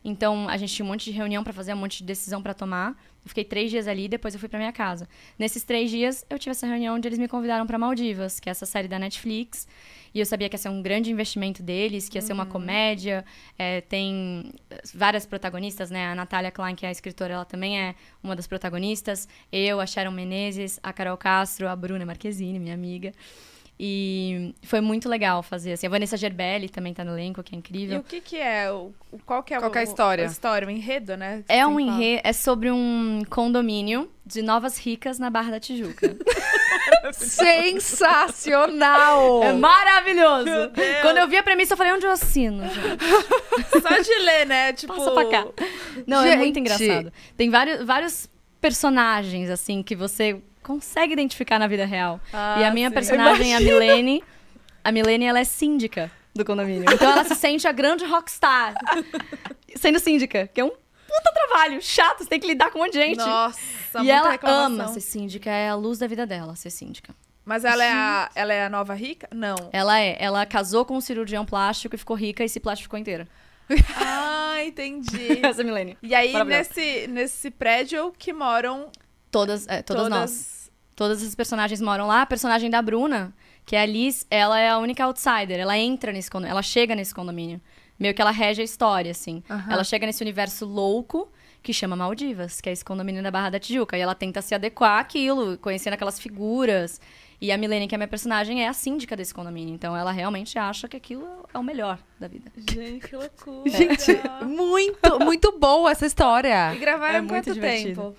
Então a gente tinha um monte de reunião para fazer, um monte de decisão para tomar. Eu fiquei três dias ali, depois eu fui para minha casa. Nesses três dias, eu tive essa reunião onde eles me convidaram para Maldivas, que é essa série da Netflix. E eu sabia que ia ser um grande investimento deles, que ia uhum. ser uma uhum. comédia. É, tem várias protagonistas, né? A Natália Klein, que é a escritora, ela também é uma das protagonistas. Eu, a Sharon Menezes, a Carol Castro, a Bruna Marquezine, minha amiga. E foi muito legal fazer, assim. A Vanessa Gerbelli também tá no elenco, que é incrível. E o que que é? O, qual que é, qual o, que é a história? A história, o enredo, né? É tipo, um enredo, é sobre um condomínio de novas ricas na Barra da Tijuca. Sensacional! É maravilhoso! Quando eu vi a premissa, eu falei, onde eu assino, gente? Só de ler, né? Tipo... Passa pra cá. Não, gente. é muito engraçado. Tem vários, vários personagens, assim, que você consegue identificar na vida real. Ah, e a ah, minha sim. personagem, a Milene, a Milene, ela é síndica do condomínio. Então ela se sente a grande rockstar sendo síndica, que é um puta trabalho, chato, você tem que lidar com um monte de gente. Nossa, E ela reclamação. ama ser síndica, é a luz da vida dela ser síndica. Mas ela é, a, ela é a nova rica? Não. Ela é. Ela casou com um cirurgião plástico e ficou rica e se plastificou inteira. Ah, entendi. Essa é Milene. E aí, nesse, nesse prédio que moram... Todas, é, todas, todas nós. Todas as personagens moram lá. A personagem da Bruna, que é a Liz, ela é a única outsider. Ela entra nesse condomínio, ela chega nesse condomínio. Meio que ela rege a história, assim. Uhum. Ela chega nesse universo louco que chama Maldivas, que é esse condomínio da Barra da Tijuca. E ela tenta se adequar àquilo, conhecendo aquelas figuras. E a Milene, que é a minha personagem, é a síndica desse condomínio. Então ela realmente acha que aquilo é o melhor da vida. Gente, que loucura! Gente, muito, muito boa essa história. E gravaram é muito quanto tempo?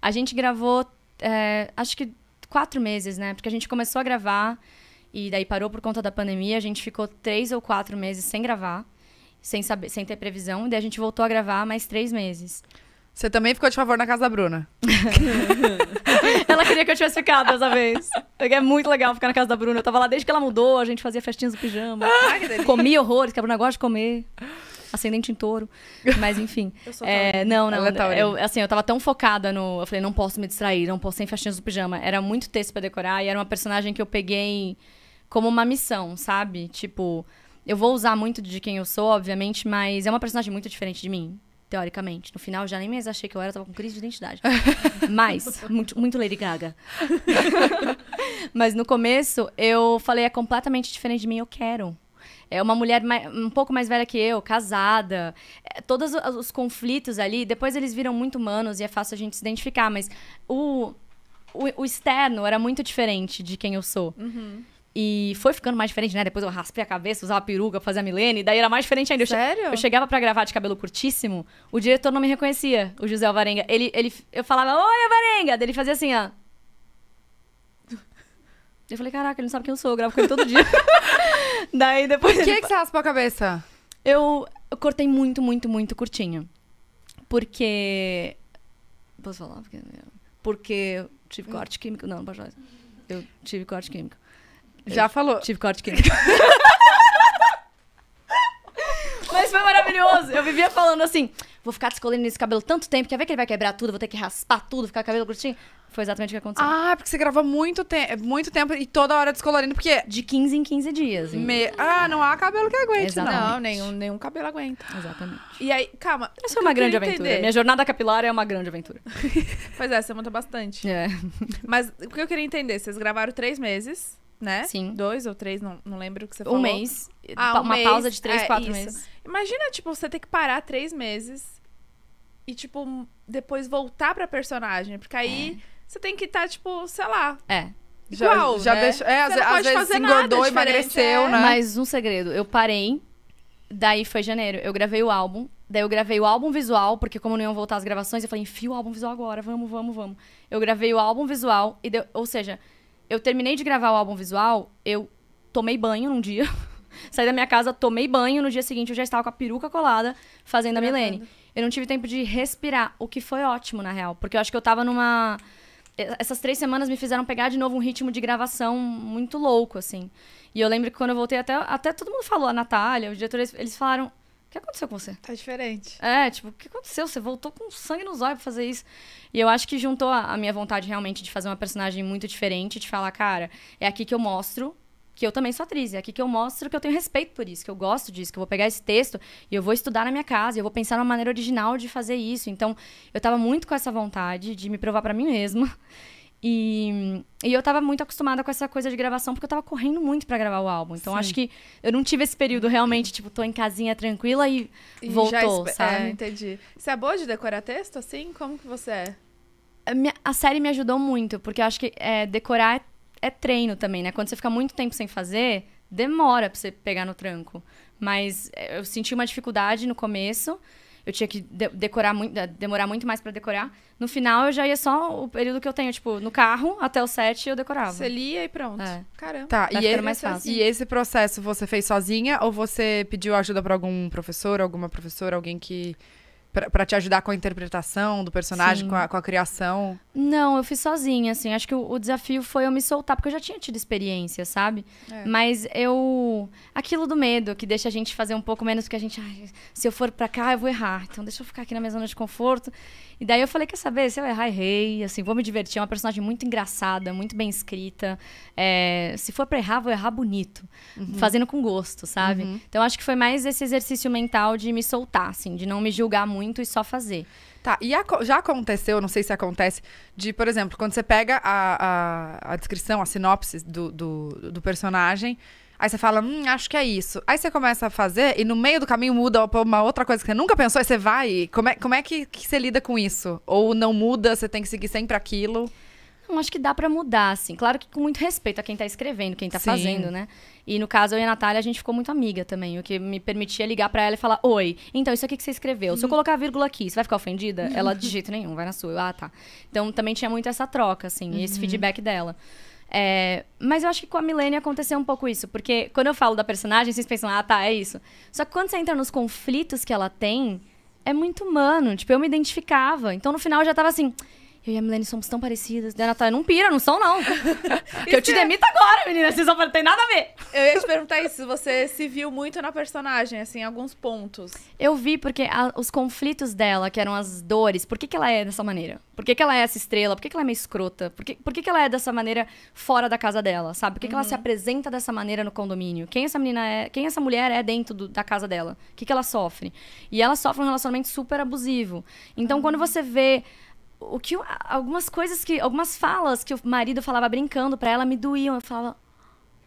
A gente gravou, é, acho que quatro meses, né? Porque a gente começou a gravar e daí parou por conta da pandemia. A gente ficou três ou quatro meses sem gravar, sem saber, sem ter previsão. E daí a gente voltou a gravar mais três meses. Você também ficou de favor na casa da Bruna. ela queria que eu tivesse ficado dessa vez. É muito legal ficar na casa da Bruna. Eu tava lá desde que ela mudou, a gente fazia festinhas do pijama. Ai, comia horrores, que a Bruna gosta de comer ascendente em touro. Mas enfim. eu sou é, não, não. É eu, assim, eu tava tão focada no. Eu falei, não posso me distrair, não posso sem festinhas do pijama. Era muito texto para decorar e era uma personagem que eu peguei como uma missão, sabe? Tipo, eu vou usar muito de quem eu sou, obviamente, mas é uma personagem muito diferente de mim teoricamente. No final, já nem mais achei que eu era, eu tava com crise de identidade. Mas, muito, muito Lady Gaga. Mas no começo, eu falei, é completamente diferente de mim, eu quero. É uma mulher mais, um pouco mais velha que eu, casada. É, todos os conflitos ali, depois eles viram muito humanos e é fácil a gente se identificar, mas o, o, o externo era muito diferente de quem eu sou. Uhum. E foi ficando mais diferente, né? Depois eu raspei a cabeça, usava peruca, fazia milene, daí era mais diferente ainda. Eu Sério? Che eu chegava para gravar de cabelo curtíssimo, o diretor não me reconhecia, o José Alvarenga. Ele, ele, eu falava, oi, Alvarenga! Daí ele fazia assim, ó. Eu falei, caraca, ele não sabe quem eu sou, eu gravo com ele todo dia. Daí depois. Por que, ele... É que você raspou a cabeça? Eu, eu cortei muito, muito, muito curtinho. Porque. Posso falar? Porque, porque tive hum. corte químico. Não, não pode falar. Eu tive corte químico. Já eu falou. Tive corte químico. Mas foi maravilhoso. Eu vivia falando assim: vou ficar descolando esse cabelo tanto tempo, quer ver que ele vai quebrar tudo, vou ter que raspar tudo, ficar com o cabelo curtinho. Foi exatamente o que aconteceu. Ah, porque você grava muito, te muito tempo e toda hora descolorindo, porque... De 15 em 15 dias. Me... Ah, não há cabelo que aguente, exatamente. não. Nenhum, nenhum cabelo aguenta. Exatamente. E aí, calma. Essa é uma grande aventura. Entender. Minha jornada capilar é uma grande aventura. pois é, você monta bastante. É. Mas o que eu queria entender, vocês gravaram três meses, né? Sim. Dois ou três, não, não lembro o que você falou. Um mês. Ah, um uma mês, pausa de três, é, quatro isso. meses. Imagina, tipo, você ter que parar três meses e, tipo, depois voltar pra personagem. Porque aí... É você tem que estar, tá, tipo, sei lá. É. Igual, já, né? já deixou. É, às, às vezes engordou, emagreceu, é. né? Mas um segredo, eu parei, daí foi janeiro, eu gravei o álbum, daí eu gravei o álbum visual, porque como não iam voltar as gravações, eu falei, enfio o álbum visual agora, vamos, vamos, vamos. Eu gravei o álbum visual, e deu, ou seja, eu terminei de gravar o álbum visual, eu tomei banho num dia. Saí da minha casa, tomei banho, no dia seguinte eu já estava com a peruca colada fazendo a Milene. Eu não tive tempo de respirar, o que foi ótimo, na real. Porque eu acho que eu tava numa é, essas três semanas me fizeram pegar de novo um ritmo de gravação muito louco, assim. E eu lembro que quando eu voltei, até, até todo mundo falou, a Natália, os diretores, eles falaram: O que aconteceu com você? Tá diferente. É, tipo, o que aconteceu? Você voltou com sangue nos olhos pra fazer isso. E eu acho que juntou a, a minha vontade realmente de fazer uma personagem muito diferente, de falar, cara, é aqui que eu mostro que eu também sou atriz. É aqui que eu mostro que eu tenho respeito por isso, que eu gosto disso, que eu vou pegar esse texto e eu vou estudar na minha casa, eu vou pensar numa maneira original de fazer isso. Então, eu estava muito com essa vontade de me provar para mim mesma. E, e, eu tava muito acostumada com essa coisa de gravação, porque eu tava correndo muito para gravar o álbum. Então, Sim. acho que eu não tive esse período realmente, tipo, tô em casinha tranquila e, e voltou, é, sabe? É, entendi. Você é boa de decorar texto, assim? Como que você é? A, minha, a série me ajudou muito, porque eu acho que é, decorar é é treino também, né? Quando você fica muito tempo sem fazer, demora pra você pegar no tranco. Mas eh, eu senti uma dificuldade no começo. Eu tinha que de decorar muito, eh, demorar muito mais para decorar. No final, eu já ia só o período que eu tenho, tipo, no carro, até o set, eu decorava. Você lia e pronto. É. Caramba. Tá, e esse, mais fácil. e esse processo você fez sozinha ou você pediu ajuda para algum professor, alguma professora, alguém que para te ajudar com a interpretação do personagem, com a, com a, criação? Não, eu fiz sozinha, assim. Acho que o, o, desafio foi eu me soltar, porque eu já tinha tido experiência, sabe? É. Mas eu. Aquilo do medo, que deixa a gente fazer um pouco menos, porque a gente. Ai, se eu for para cá, eu vou errar. Então deixa eu ficar aqui na minha zona de conforto. E daí eu falei, quer saber, se eu errar, errei, assim, vou me divertir, é uma personagem muito engraçada, muito bem escrita, é, se for pra errar, vou errar bonito, uhum. fazendo com gosto, sabe? Uhum. Então acho que foi mais esse exercício mental de me soltar, assim, de não me julgar muito e só fazer. Tá, e a, já aconteceu, não sei se acontece, de, por exemplo, quando você pega a, a, a descrição, a sinopse do, do, do personagem Aí você fala, hum, acho que é isso. Aí você começa a fazer e no meio do caminho muda pra uma outra coisa que você nunca pensou, aí você vai. Como é, como é que, que você lida com isso? Ou não muda, você tem que seguir sempre aquilo? Não, acho que dá para mudar, assim. Claro que com muito respeito a quem tá escrevendo, quem tá Sim. fazendo, né? E no caso, eu e a Natália, a gente ficou muito amiga também, o que me permitia ligar para ela e falar: Oi, então isso aqui que você escreveu, se eu uhum. colocar vírgula aqui, você vai ficar ofendida? Ela, de jeito nenhum, vai na sua. Eu, ah, tá. Então também tinha muito essa troca, assim, uhum. esse feedback dela. É, mas eu acho que com a Milene aconteceu um pouco isso, porque quando eu falo da personagem, vocês pensam, ah, tá, é isso. Só que quando você entra nos conflitos que ela tem, é muito humano. Tipo, eu me identificava. Então no final eu já tava assim, eu e a Milene somos tão parecidas. E a Natália, não pira, não são, não. que eu te é demito agora, menina. Vocês não tem nada a ver. Eu ia te perguntar isso. Você se viu muito na personagem, assim, em alguns pontos. Eu vi, porque a, os conflitos dela, que eram as dores, por que, que ela é dessa maneira? Por que, que ela é essa estrela? Por que, que ela é meio escrota? Por que, por que, que ela é dessa maneira fora da casa dela, sabe? Por que, uhum. que ela se uhum. apresenta dessa maneira no condomínio? Quem essa menina é? Quem essa mulher é dentro do, da casa dela? O que, que ela sofre? E ela sofre um relacionamento super abusivo. Então, uhum. quando você vê o que algumas coisas que algumas falas que o marido falava brincando para ela me doíam. Eu falava,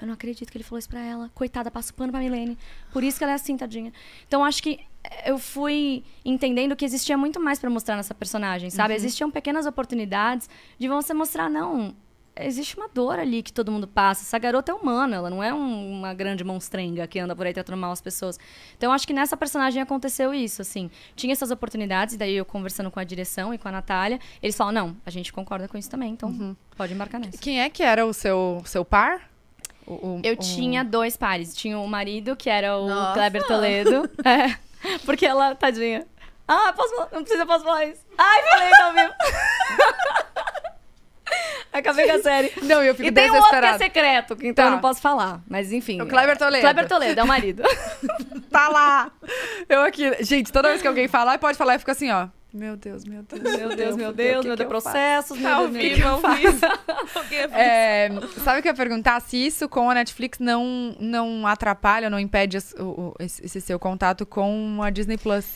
eu não acredito que ele falou isso para ela. Coitada, passa o pano para Milene. Por isso que ela é assim, tadinha. Então acho que eh, eu fui entendendo que existia muito mais para mostrar nessa personagem, sabe? Uhum. Existiam pequenas oportunidades de você mostrar não, existe uma dor ali que todo mundo passa. Essa garota é humana, ela não é um, uma grande monstrenga que anda por aí tratando mal as pessoas. Então, acho que nessa personagem aconteceu isso, assim. Tinha essas oportunidades, e daí eu conversando com a direção e com a Natália, eles falam, não, a gente concorda com isso também, então uhum. pode embarcar nessa. Quem é que era o seu, seu par? O, o, eu o... tinha dois pares. Tinha o marido, que era o Nossa. Kleber Toledo. é, porque ela, tadinha... Ah, posso, não precisa, posso falar isso. Ai, falei, tá vivo. Acabei com a série. Não, eu fico e tem um outro que é secreto, então tá. eu não posso falar. Mas enfim. É o Kleber Toledo. Kleber Toledo, é o marido. tá lá. Eu aqui. Gente, toda vez que alguém falar, pode falar, eu fico assim, ó. Meu Deus, meu Deus, meu Deus, meu Deus, meu Deus, processos, meu tá, Deus, meu Deus. É, sabe o que eu ia perguntar? Se isso com a Netflix não, não atrapalha, não impede esse, esse seu contato com a Disney Plus?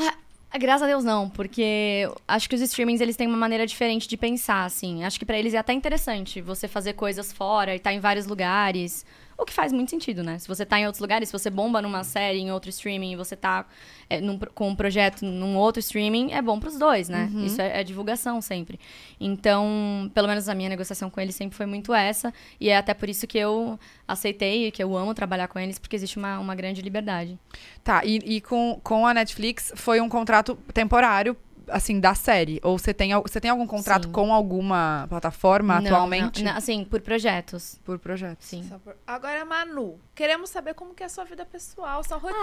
Ah, ah, graças a Deus não, porque acho que os streamings eles têm uma maneira diferente de pensar, assim. Acho que para eles é até interessante você fazer coisas fora e estar tá em vários lugares. O que faz muito sentido, né? Se você tá em outros lugares, se você bomba numa série, em outro streaming, você tá é, num, com um projeto num outro streaming, é bom pros dois, né? Uhum. Isso é, é, divulgação sempre. Então, pelo menos a minha negociação com eles sempre foi muito essa. E é até por isso que eu aceitei e que eu amo trabalhar com eles, porque existe uma, uma grande liberdade. Tá, e, e com, com a Netflix foi um contrato temporário assim, da série? Ou você tem, você tem algum contrato Sim. com alguma plataforma não, atualmente? Não, não, assim, por projetos. Por projetos. Sim. Por... Agora, Manu, queremos saber como que é a sua vida pessoal, sua ah, rotina.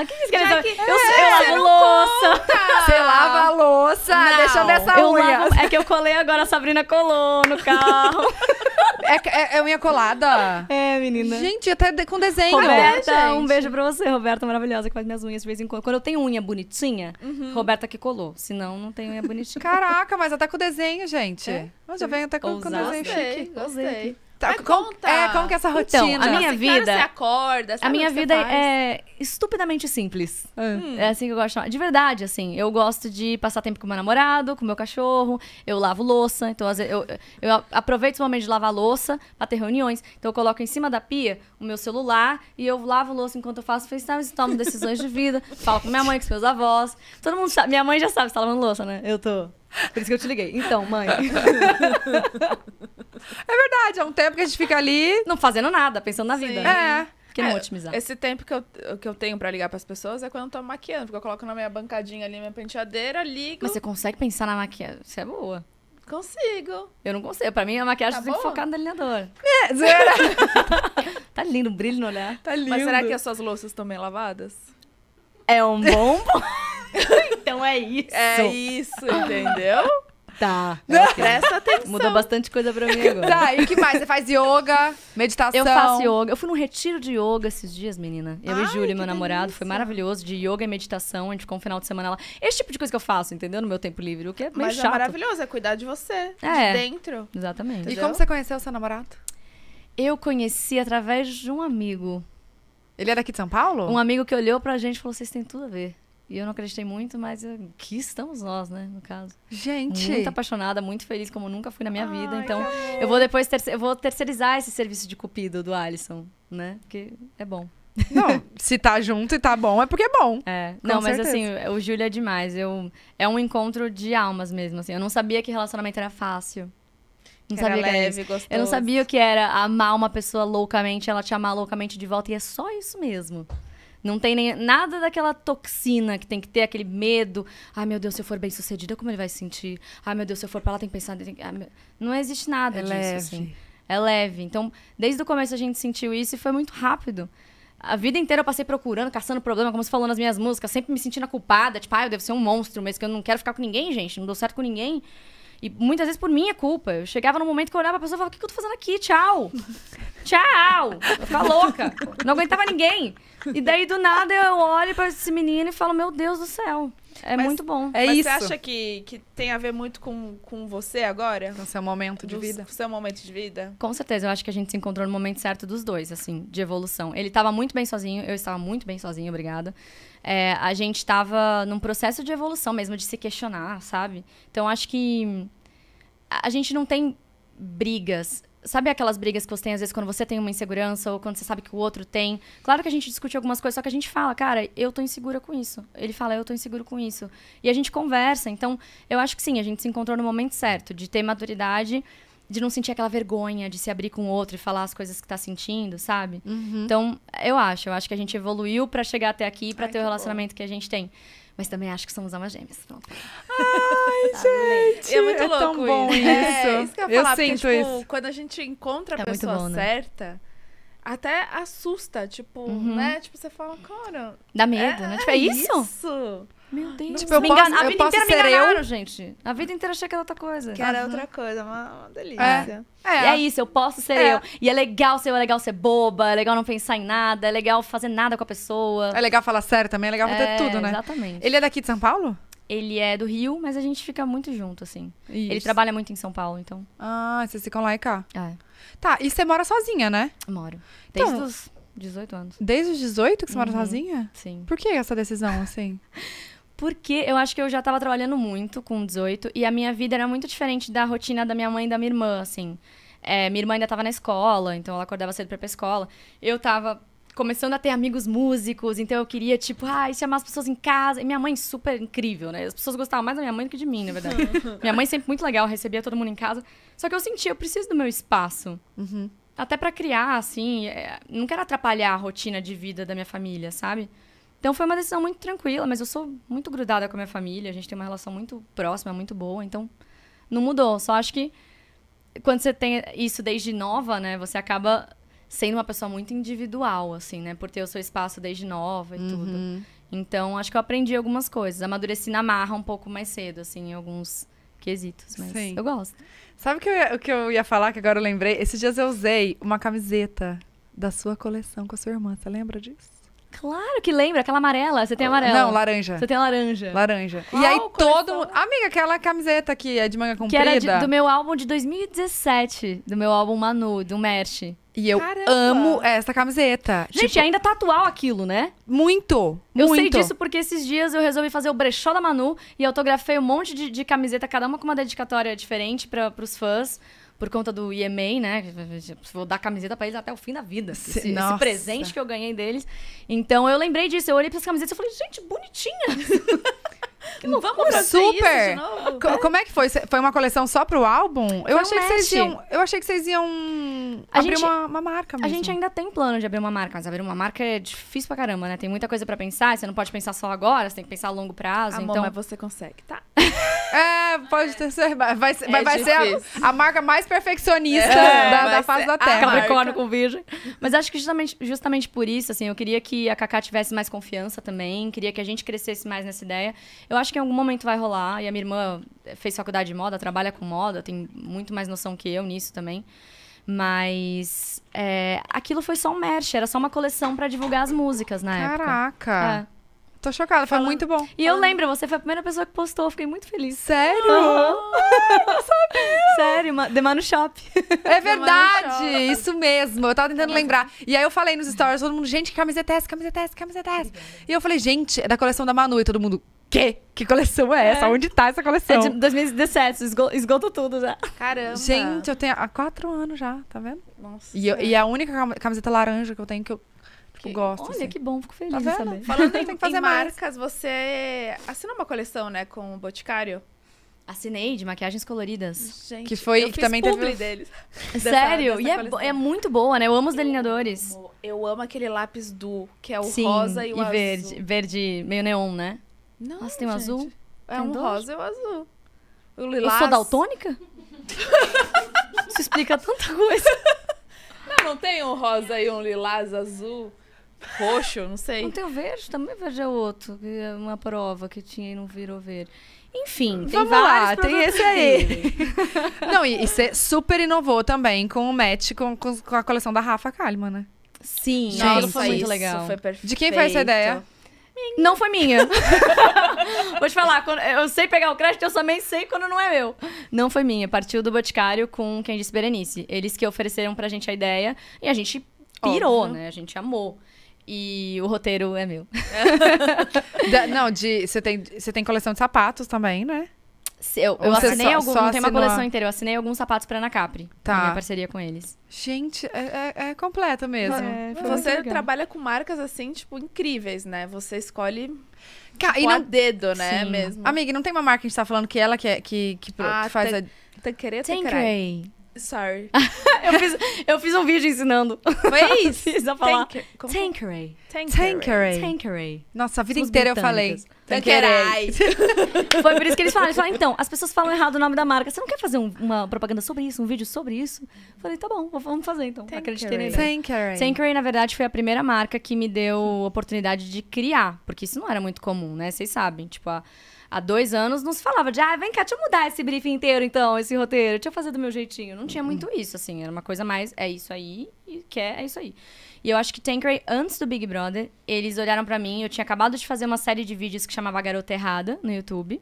Ah, que que querem saber? Que... Eu, é, eu lavo louça. Você lava a louça, não. deixando essa eu unha. Lavo... É que eu colei agora, a Sabrina colou no carro. é, é, é unha colada? É, menina. Gente, até de, com desenho. Né? Roberta, é, um beijo pra você, Roberta, maravilhosa, que faz minhas unhas de vez em quando. Quando eu tenho unha bonitinha, uhum. Roberta que colou senão não tem unha bonitinha Caraca, mas até com desenho, gente. É? Eu já venho até com, o desenho chique. Gostei. Tá, Mas como, conta. É, como que é essa então, rotina? Então, a minha assim, vida... Claro, você acorda, sabe A minha vida é estupidamente simples. É. Hum. É assim que eu gosto de chamar. De verdade, assim, eu gosto de passar tempo com meu namorado, com meu cachorro, eu lavo louça, então às vezes, eu, eu aproveito o momento de lavar louça pra ter reuniões. Então eu coloco em cima da pia o meu celular e eu lavo louça enquanto eu faço FaceTime e então, tomo decisões de vida. Falo com minha mãe, com meus avós. Todo mundo sabe. Minha mãe já sabe, você tá lavando louça, né? Eu tô por isso que eu te liguei. Então, mãe. é verdade, é um tempo que a gente fica ali. Não fazendo nada, pensando na Sim. vida. É. Que não é, otimizar. Esse tempo que eu, que eu tenho pra ligar pras pessoas é quando eu tô maquiando, porque eu coloco na minha bancadinha ali, minha penteadeira, ligo. Mas você consegue pensar na maquiagem? Você é boa. Consigo. Eu não consigo. Pra mim, a maquiagem tá tem que focar no delineador. É, tá lindo, brilho no olhar. Tá lindo. Mas será que as suas louças estão bem lavadas? É um bom Então é isso. É isso, entendeu? Tá. É Presta atenção. Mudou bastante coisa pra mim agora. Tá, e o que mais? Você faz yoga, meditação? Eu faço yoga. Eu fui num retiro de yoga esses dias, menina. Eu Ai, e Júlio, meu namorado, delícia. foi maravilhoso. De yoga e meditação, a gente ficou um final de semana lá. Esse tipo de coisa que eu faço, entendeu? No meu tempo livre, o que é meio Mas é chato. é maravilhoso, é cuidar de você, é, de dentro. Exatamente. E como você conheceu o seu namorado? Eu conheci através de um amigo. Ele é daqui de São Paulo? Um amigo que olhou pra gente e falou: vocês têm tudo a ver. E eu não acreditei muito, mas aqui que estamos nós, né, no caso. Gente! Muito apaixonada, muito feliz, como nunca fui na minha Ai, vida. Então, é. eu vou depois eu vou terceirizar esse serviço de cupido do Alisson, né? Porque é bom. Não, se tá junto e tá bom, é porque é bom. É. Não, mas assim, o Júlio é demais. Eu, é um encontro de almas mesmo, assim. Eu não sabia que relacionamento era fácil. Não sabia que era isso. Eu não sabia o que era amar uma pessoa loucamente, ela te amar loucamente de volta. E é só isso mesmo. Não tem nem, nada daquela toxina que tem que ter, aquele medo. Ai, meu Deus, se eu for bem sucedida, como ele vai se sentir? Ai, meu Deus, se eu for pra lá, tem que pensar. Tem que... Ai, meu... Não existe nada é disso, leve. assim. É leve. Então, desde o começo a gente sentiu isso e foi muito rápido. A vida inteira eu passei procurando, caçando problema, como você falou nas minhas músicas, sempre me sentindo culpada, tipo, ah, eu devo ser um monstro, Mesmo que eu não quero ficar com ninguém, gente, não deu certo com ninguém. E muitas vezes por minha culpa. Eu chegava no momento que eu olhava a pessoa e falava: O que, que eu tô fazendo aqui? Tchau! Tchau! Eu louca. Não aguentava ninguém. E daí do nada eu olho para esse menino e falo: Meu Deus do céu. É mas, muito bom. É mas isso. Você acha que, que tem a ver muito com, com você agora? Com seu momento de Do vida. seu momento de vida? Com certeza. Eu acho que a gente se encontrou no momento certo dos dois, assim, de evolução. Ele estava muito bem sozinho, eu estava muito bem sozinho, obrigada. É, a gente estava num processo de evolução mesmo, de se questionar, sabe? Então acho que a gente não tem brigas Sabe aquelas brigas que você tem, às vezes, quando você tem uma insegurança ou quando você sabe que o outro tem? Claro que a gente discute algumas coisas, só que a gente fala, cara, eu tô insegura com isso. Ele fala, eu tô inseguro com isso. E a gente conversa. Então, eu acho que sim, a gente se encontrou no momento certo, de ter maturidade, de não sentir aquela vergonha de se abrir com o outro e falar as coisas que tá sentindo, sabe? Uhum. Então, eu acho. Eu acho que a gente evoluiu para chegar até aqui, para ter o relacionamento bom. que a gente tem. Mas também acho que somos almas gêmeas. Pronto. Ai, tá, gente! É muito é tão bom isso. É, isso que eu, eu falar, sinto porque, tipo, isso. Quando a gente encontra a é pessoa bom, né? certa até assusta, tipo, uhum. né? Tipo, você fala, cara. Dá medo, né? é, né? Tipo, é, é isso? Isso! Meu Deus, tipo, eu me a eu vida inteira ser me enganaram, eu... gente. A vida inteira achei que era outra coisa. Que era uhum. outra coisa, uma, uma é. delícia. É. É. é. isso, eu posso ser é. eu. E é legal ser eu, é legal ser boba, é legal não pensar em nada, é legal fazer nada com a pessoa. É legal falar sério também, é legal fazer é, tudo, né? Exatamente. Ele é daqui de São Paulo? Ele é do Rio, mas a gente fica muito junto, assim. Isso. Ele trabalha muito em São Paulo, então. Ah, vocês ficam lá e cá. É. Tá, e você mora sozinha, né? Moro. Então, desde então, os 18 anos. Desde os 18 que você uhum. mora sozinha? Sim. Por que essa decisão, assim? Porque eu acho que eu já estava trabalhando muito com 18 e a minha vida era muito diferente da rotina da minha mãe e da minha irmã, assim. É, minha irmã ainda estava na escola, então ela acordava cedo para ir pra escola. Eu estava começando a ter amigos músicos, então eu queria, tipo, ai, ah, chamar as pessoas em casa. E minha mãe super incrível, né? As pessoas gostavam mais da minha mãe do que de mim, na verdade. minha mãe sempre muito legal, recebia todo mundo em casa. Só que eu sentia, eu preciso do meu espaço. Uhum. Até para criar, assim, é, não quero atrapalhar a rotina de vida da minha família, sabe? Então foi uma decisão muito tranquila, mas eu sou muito grudada com a minha família, a gente tem uma relação muito próxima, muito boa, então não mudou. Só acho que quando você tem isso desde nova, né, você acaba sendo uma pessoa muito individual, assim, né, por ter o seu espaço desde nova e uhum. tudo. Então acho que eu aprendi algumas coisas, amadureci na marra um pouco mais cedo, assim, em alguns quesitos, mas Sim. eu gosto. Sabe que o que eu ia falar, que agora eu lembrei? Esses dias eu usei uma camiseta da sua coleção com a sua irmã, você lembra disso? Claro que lembra, aquela amarela. Você tem amarela. Não, laranja. Você tem laranja. Laranja. Qual e aí coleção? todo. Amiga, aquela camiseta que é de manga comprida. Que era de, do meu álbum de 2017. Do meu álbum Manu, do Merch. E eu Caramba. amo essa camiseta. Gente, tipo... ainda tá atual aquilo, né? Muito! Eu muito. sei disso porque esses dias eu resolvi fazer o brechó da Manu e autografei um monte de, de camiseta, cada uma com uma dedicatória diferente para os fãs por conta do Iemem, né? Vou dar camiseta para eles até o fim da vida. Esse, esse, presente que eu ganhei deles. Então eu lembrei disso. Eu olhei para as camisetas e falei, gente, bonitinha. Não vamos fazer Super. isso novo, Co é? Como é que foi? Foi uma coleção só pro álbum? eu achei que vocês iam, eu achei que vocês iam a abrir gente, uma, uma, marca mesmo. A gente ainda tem plano de abrir uma marca, mas abrir uma marca é difícil pra caramba, né? Tem muita coisa pra pensar, você não pode pensar só agora, você tem que pensar a longo prazo, Amor, então mas você consegue, tá? É, pode ter ser, vai, ser, é vai ser a, a, marca mais perfeccionista é, da, da face da Terra. Capricórnio com virgem. Mas acho que justamente, justamente por isso, assim, eu queria que a Cacá tivesse mais confiança também, queria que a gente crescesse mais nessa ideia. Eu eu acho que em algum momento vai rolar. E a minha irmã fez faculdade de moda, trabalha com moda, tem muito mais noção que eu nisso também. Mas é, aquilo foi só um merch, era só uma coleção para divulgar as músicas na Caraca. época. Caraca! É. Tô chocada, foi muito bom. E eu lembro, você foi a primeira pessoa que postou, fiquei muito feliz. Sério? Uhum. Ai, ah, não Sério, ma The Mano Shop. É verdade, Shop. isso mesmo. Eu tava tentando é lembrar. E aí eu falei nos stories, todo mundo, gente, camiseta é essa, camiseta é essa, camiseta é essa. E eu falei, gente, é da coleção da Manu. E todo mundo, quê? Que coleção é essa? É. Onde tá essa coleção? É de 2017, esgoto tudo já. Caramba. Gente, eu tenho há quatro anos já, tá vendo? Nossa. E, eu, e a única camiseta laranja que eu tenho que eu tipo, que... gosto. Olha, assim. que bom, fico feliz tá vendo? saber. Falando em, que fazer em marcas, mais. você assinou uma coleção, né, com o Boticário? Assinei de maquiagens coloridas. Gente, que foi eu que também teve o... deles. Sério? Dessa, e é, é, muito boa, né? Eu amo os eu delineadores. Amo. Eu amo aquele lápis do que é o Sim, rosa e o e azul. verde, verde meio neon, né? Não, Nossa, tem um gente. azul? É um rosa e um azul. O lilás... Eu sou daltônica? Isso explica tanta coisa. Não, não tem um rosa e um lilás azul? Roxo, não sei. Não tem o verde, também verde é outro. É uma prova que tinha e não virou verde. Enfim, tem Vamos lá, tem esse aí. não, e, você super inovou também com o match com, com a coleção da Rafa Kalimann, né? Sim, Nossa, gente, foi muito legal. Foi perfeito. De quem foi essa ideia? Minha. Não foi minha. Vou te falar, eu sei pegar o crédito, eu também sei quando não é meu. Não foi minha. Partiu do Boticário com quem disse Berenice. Eles que ofereceram pra gente a ideia e a gente pirou, Óbvio. né? A gente amou. E o roteiro é meu. da, não, de, você tem, você tem coleção de sapatos também, né? Eu, eu assinei só, algum, só não tem uma coleção inteira, eu assinei alguns sapatos pra Anacapri. Tá. Minha parceria com eles. Gente, é, é, é completo mesmo. É, você trabalha com marcas assim, tipo, incríveis, né? Você escolhe Ca tipo, e não... dedo, né? Sim. Mesmo. Amiga, não tem uma marca que a gente tá falando que ela que, é, que, que, ah, faz a. Tanqueray ou Tanqueray? Sorry. eu, fiz, eu fiz um vídeo ensinando. Foi isso? fiz a falar. Tanqueray. Tanqueray. Tanqueray. Nossa, a vida inteira eu falei. Tanqueray. Foi por isso que eles falaram. Eles falaram, então, as pessoas falam errado o nome da marca. Você não quer fazer um, uma propaganda sobre isso? Um vídeo sobre isso? Eu falei, tá bom, vamos fazer então. Tanqueray. Acreditei nele. Tanqueray. Tanqueray, na verdade, foi a primeira marca que me deu oportunidade de criar. Porque isso não era muito comum, né? Vocês sabem. Tipo, a há dois anos não se falava de, ah, vem cá, deixa eu mudar esse briefing inteiro, então, esse roteiro, deixa eu fazer do meu jeitinho. Não tinha muito isso, assim, era uma coisa mais, é isso aí, e quer, é, é isso aí. E eu acho que Tankeray, antes do Big Brother, eles olharam para mim, eu tinha acabado de fazer uma série de vídeos que chamava Garota Errada no YouTube,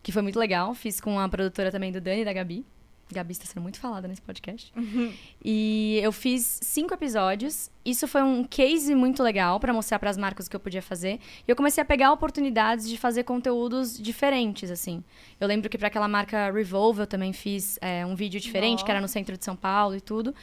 que foi muito legal, fiz com a produtora também do Dani e da Gabi. Gabi está sendo muito falada nesse podcast. Uhum. E eu fiz cinco episódios. Isso foi um case muito legal para mostrar para as marcas o que eu podia fazer. E eu comecei a pegar oportunidades de fazer conteúdos diferentes, assim. Eu lembro que para aquela marca Revolve eu também fiz é, um vídeo diferente, Nossa. que era no centro de São Paulo e tudo.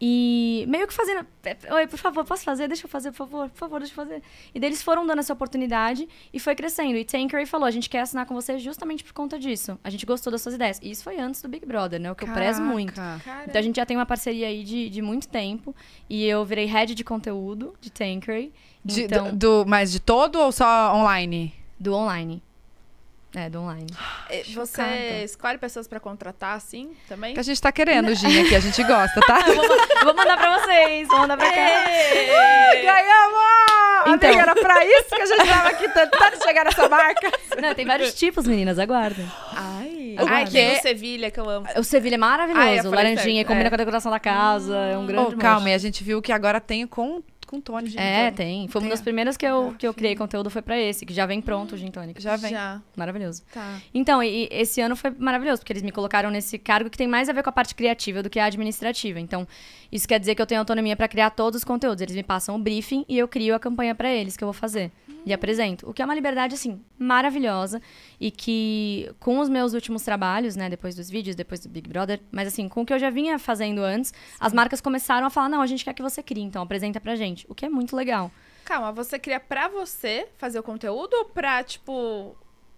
E meio que fazendo. É, é, oi, por favor, posso fazer? Deixa eu fazer, por favor, por favor, deixa eu fazer. E daí eles foram dando essa oportunidade e foi crescendo. E Tankery falou: a gente quer assinar com você justamente por conta disso. A gente gostou das suas ideias. E isso foi antes do Big Brother, né? O que Caraca. eu prezo muito. Caraca. Então a gente já tem uma parceria aí de, de muito tempo. E eu virei head de conteúdo de Tankery. De, então... do, do, mas de todo ou só online? Do online. É, do online. É, você escolhe pessoas para contratar, assim, também? Que a gente tá querendo, Ginha, que a gente gosta, tá? eu, vou, eu vou, mandar pra vocês, vou mandar pra cá. Uh, ganhamos! Então. Amiga, era pra isso que a gente tava aqui tentando chegar nessa marca. Não, tem vários tipos, meninas, aguardem. Ai, aguardem. Ai tem o Sevilha, que eu amo. O Sevilha é maravilhoso, Ai, laranjinha, certo. combina é. com a decoração da casa, é um grande oh, Calma, e a gente viu que agora tem com com o Tony, gente. É, tem. Foi tem. uma das primeiras que eu, que eu criei conteúdo, foi para esse, que já vem pronto o hum, gin Já vem. Já. Maravilhoso. Tá. Então, e, e esse ano foi maravilhoso, porque eles me colocaram nesse cargo que tem mais a ver com a parte criativa do que a administrativa. Então, isso quer dizer que eu tenho autonomia para criar todos os conteúdos. Eles me passam o briefing e eu crio a campanha para eles que eu vou fazer e apresento. O que é uma liberdade, assim, maravilhosa e que, com os meus últimos trabalhos, né, depois dos vídeos, depois do Big Brother, mas assim, com o que eu já vinha fazendo antes, Sim. as marcas começaram a falar: não, a gente quer que você crie, então apresenta pra gente. O que é muito legal. Calma, você cria pra você fazer o conteúdo ou pra, tipo,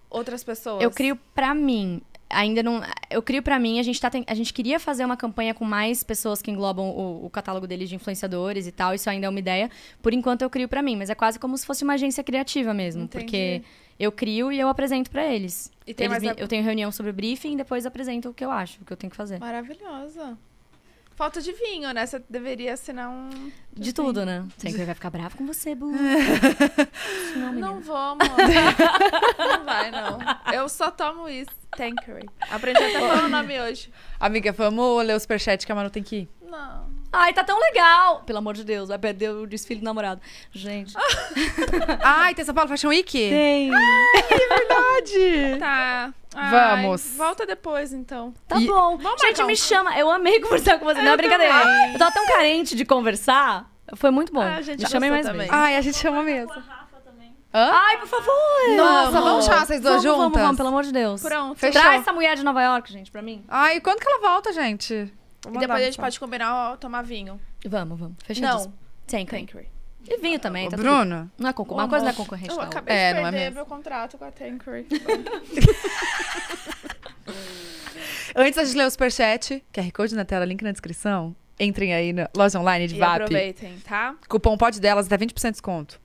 outras pessoas? Eu crio pra mim ainda não. Eu crio para mim, a gente, tá, a gente queria fazer uma campanha com mais pessoas que englobam o, o catálogo deles de influenciadores e tal. Isso ainda é uma ideia. Por enquanto eu crio para mim, mas é quase como se fosse uma agência criativa mesmo. Entendi. Porque eu crio e eu apresento para eles. eles me, Eu tenho reunião sobre o briefing e depois apresento o que eu acho, o que eu tenho que fazer. Maravilhosa. Falta de vinho, né? Você deveria assinar um. De assim, tudo, né? Sem que vai ficar bravo com você, Bu. É. não, não vamos. não vai, não. Eu só tomo isso. Tankery. Aprendi até falar o nome hoje. Amiga, vamos ler o superchat que a Manu tem que ir. Não. Ai, tá tão legal! Pelo amor de Deus, vai perder o desfile do namorado. Gente. Ai, tem São Paulo Fashion Week? Tem. Ai, é verdade! Então tá. Ai, Vamos. Volta depois, então. Tá E- bom. Vamos Gente, então. me chama. Eu amei conversar com você. Eu Não é brincadeira. Eu tava tão carente de conversar. Foi muito bom. Ah, a gente me mais também. Ai, a gente chama mesmo. Hã? Ai, por favor! Nossa, vamos, chamar vocês duas Vamos, juntas? vamos, vamos, pelo amor de Deus. Pronto. Fechou. Traz essa mulher de Nova York, gente, pra mim. Ai, quando que ela volta, gente? Vou E depois a gente então. pode combinar ó, tomar vinho. Vamos, vamos. Fechadíssimo. Não. Thank you. E vinho também, tá Bruno? Tudo... Não é concorrente. Uma coisa não é concorrente. Eu não. acabei é, de é perder é meu contrato com a Tanker. Antes da gente ler o superchat, QR Code na tela, link na descrição. Entrem aí na loja online de e VAP. aproveitem, tá? Cupom pode delas, até 20% de desconto.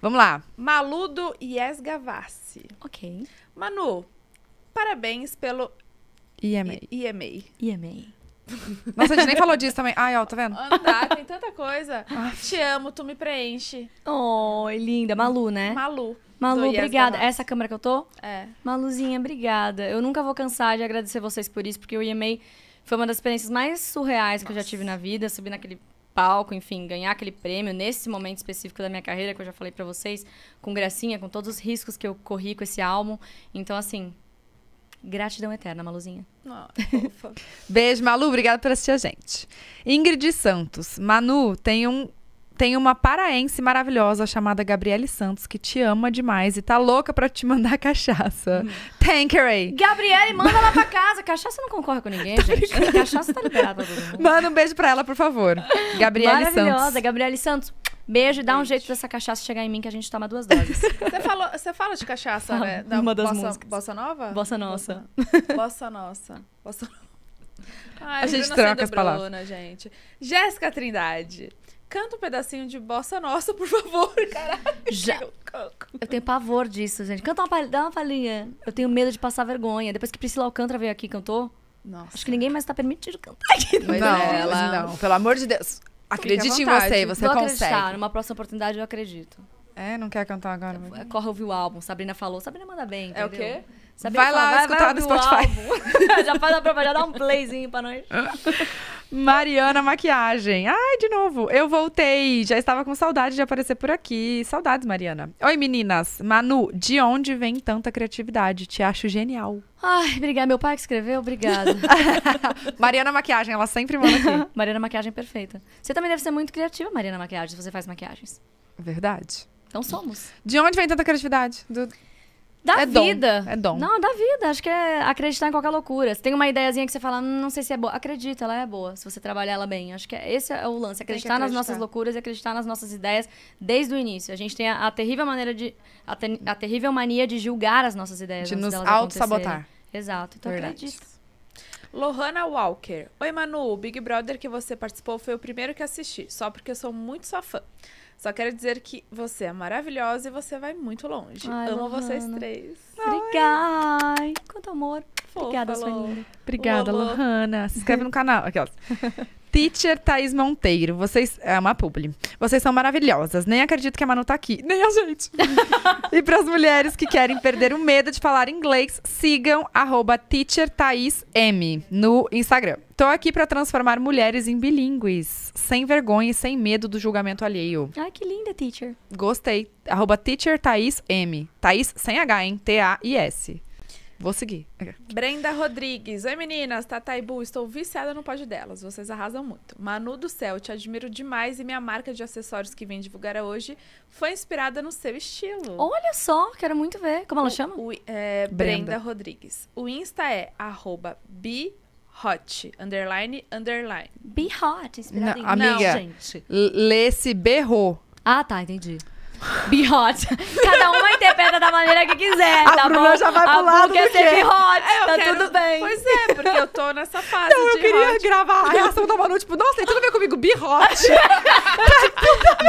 Vamos lá. Maludo Yes Gavassi. Ok. Manu, parabéns pelo IMA. I IMA. IMA. Nossa, a gente nem falou disso também. Ai, ó, tá vendo? Andar, tem tanta coisa. Te amo, tu me preenche. Oi, oh, linda. Malu, né? Malu. Malu, obrigada. Yes Essa câmera que eu tô? É. Maluzinha, obrigada. Eu nunca vou cansar de agradecer vocês por isso, porque o IMA foi uma das experiências mais surreais Nossa. que eu já tive na vida. Subir naquele palco, enfim, ganhar aquele prêmio nesse momento específico da minha carreira, que eu já falei para vocês, com gracinha, com todos os riscos que eu corri com esse álbum. Então, assim, Gratidão eterna, Maluzinha. Beijo, Malu. Obrigada por assistir a gente. Ingrid Santos. Manu, tem um tem uma paraense maravilhosa chamada Gabriele Santos que te ama demais e tá louca pra te mandar cachaça. Hum. Tankeray. Gabriele, manda ela pra casa. Cachaça não concorre com ninguém, gente. Cachaça tá liberada todo mundo. Manda um beijo pra ela, por favor. Gabriele Santos. Maravilhosa, Gabriele Santos. Beijo e dá um jeito dessa cachaça chegar em mim que a gente toma duas doses. Você, falou, você fala de cachaça, numa né? Da uma das bossa, músicas. bossa nova? Bossa nossa. Bossa nossa. Bossa nova. Ai, a gente Bruna troca as Bruna, palavras. gente. Jéssica Trindade. Canta um pedacinho de bossa nossa, por favor. Caralho. Já- eu tenho pavor disso, gente. Canta uma palha, dá uma palhinha. Eu tenho medo de passar vergonha. Depois que Priscila Alcântara veio aqui e cantou, Nossa. acho que ninguém mais tá permitido cantar aqui. Mas Não, ela- não, pelo amor de Deus. Acredite em você, você Vou consegue. Acreditar. Numa próxima oportunidade eu acredito. É, não quer cantar agora? É, corre ouvir o álbum. Sabrina falou. Sabrina manda bem, entendeu? É o quê? Sabrina vai fala, lá vai, escutar vai no Spotify. já faz a prova, já dá um playzinho pra nós. Mariana Maquiagem. Ai, de novo. Eu voltei. Já estava com saudade de aparecer por aqui. Saudades, Mariana. Oi, meninas. Manu, de onde vem tanta criatividade? Te acho genial. Ai, obrigada. Meu pai que escreveu, obrigada. Mariana Maquiagem, ela sempre manda aqui. Mariana Maquiagem é perfeita. Você também deve ser muito criativa, Mariana Maquiagem, se você faz maquiagens. Verdade. Então somos. De onde vem tanta criatividade? Do... Da é vida. Dom. É dom. Não, da vida. Acho que é acreditar em qualquer loucura. Se tem uma ideiazinha que você fala, hum, não sei se é boa. Acredita, ela é boa, se você trabalhar ela bem. Acho que é, esse é o lance. Acreditar, acreditar, nas nossas loucuras e acreditar nas nossas ideias desde o início. A gente tem a, a terrível maneira de. A, a, terrível mania de julgar as nossas ideias. De nos auto-sabotar. Exato. Então Verdade. acredita. Lohana Walker. Oi, Manu. O Big Brother que você participou foi o primeiro que assisti, só porque eu sou muito sua fã. Só quero dizer que você é maravilhosa e você vai muito longe. Ai, Amo Lohana. vocês três. Obrigada. Quanto amor. Fofa, Obrigada, Lô. Obrigada, Lohana. Se inscreve no canal. Aquelas. Teacher Thaís Monteiro, vocês. É uma publi. Vocês são maravilhosas. Nem acredito que a Manu tá aqui. Nem a gente. e para as mulheres que querem perder o medo de falar inglês, sigam arroba no Instagram. Tô aqui para transformar mulheres em bilíngues, sem vergonha e sem medo do julgamento alheio. Ai, que linda, teacher. Gostei. Arroba teacher Thaís sem H, hein? T-A-I-S. Vou seguir. Brenda Rodrigues. Oi, meninas. Tataibu, estou viciada no pódio delas. Vocês arrasam muito. Manu do céu, te admiro demais e minha marca de acessórios que vem divulgar hoje foi inspirada no seu estilo. Olha só, quero muito ver. Como ela o, chama? O, é, Brenda. Brenda. Rodrigues. O Insta é arroba Hot, underline, underline. Be hot, inspirado Não, em... Amiga, Não, gente. Lê-se berrou. Ah, tá, entendi be hot. Cada uma interpreta da maneira que quiser, a tá Bruna bom? já vai pro a lado quer ser be hot, é, tá quero... tudo bem. Pois é, porque eu tô nessa fase Então eu queria hot. gravar a reação da Manu, tipo, nossa, tem tudo bem comigo, be hot.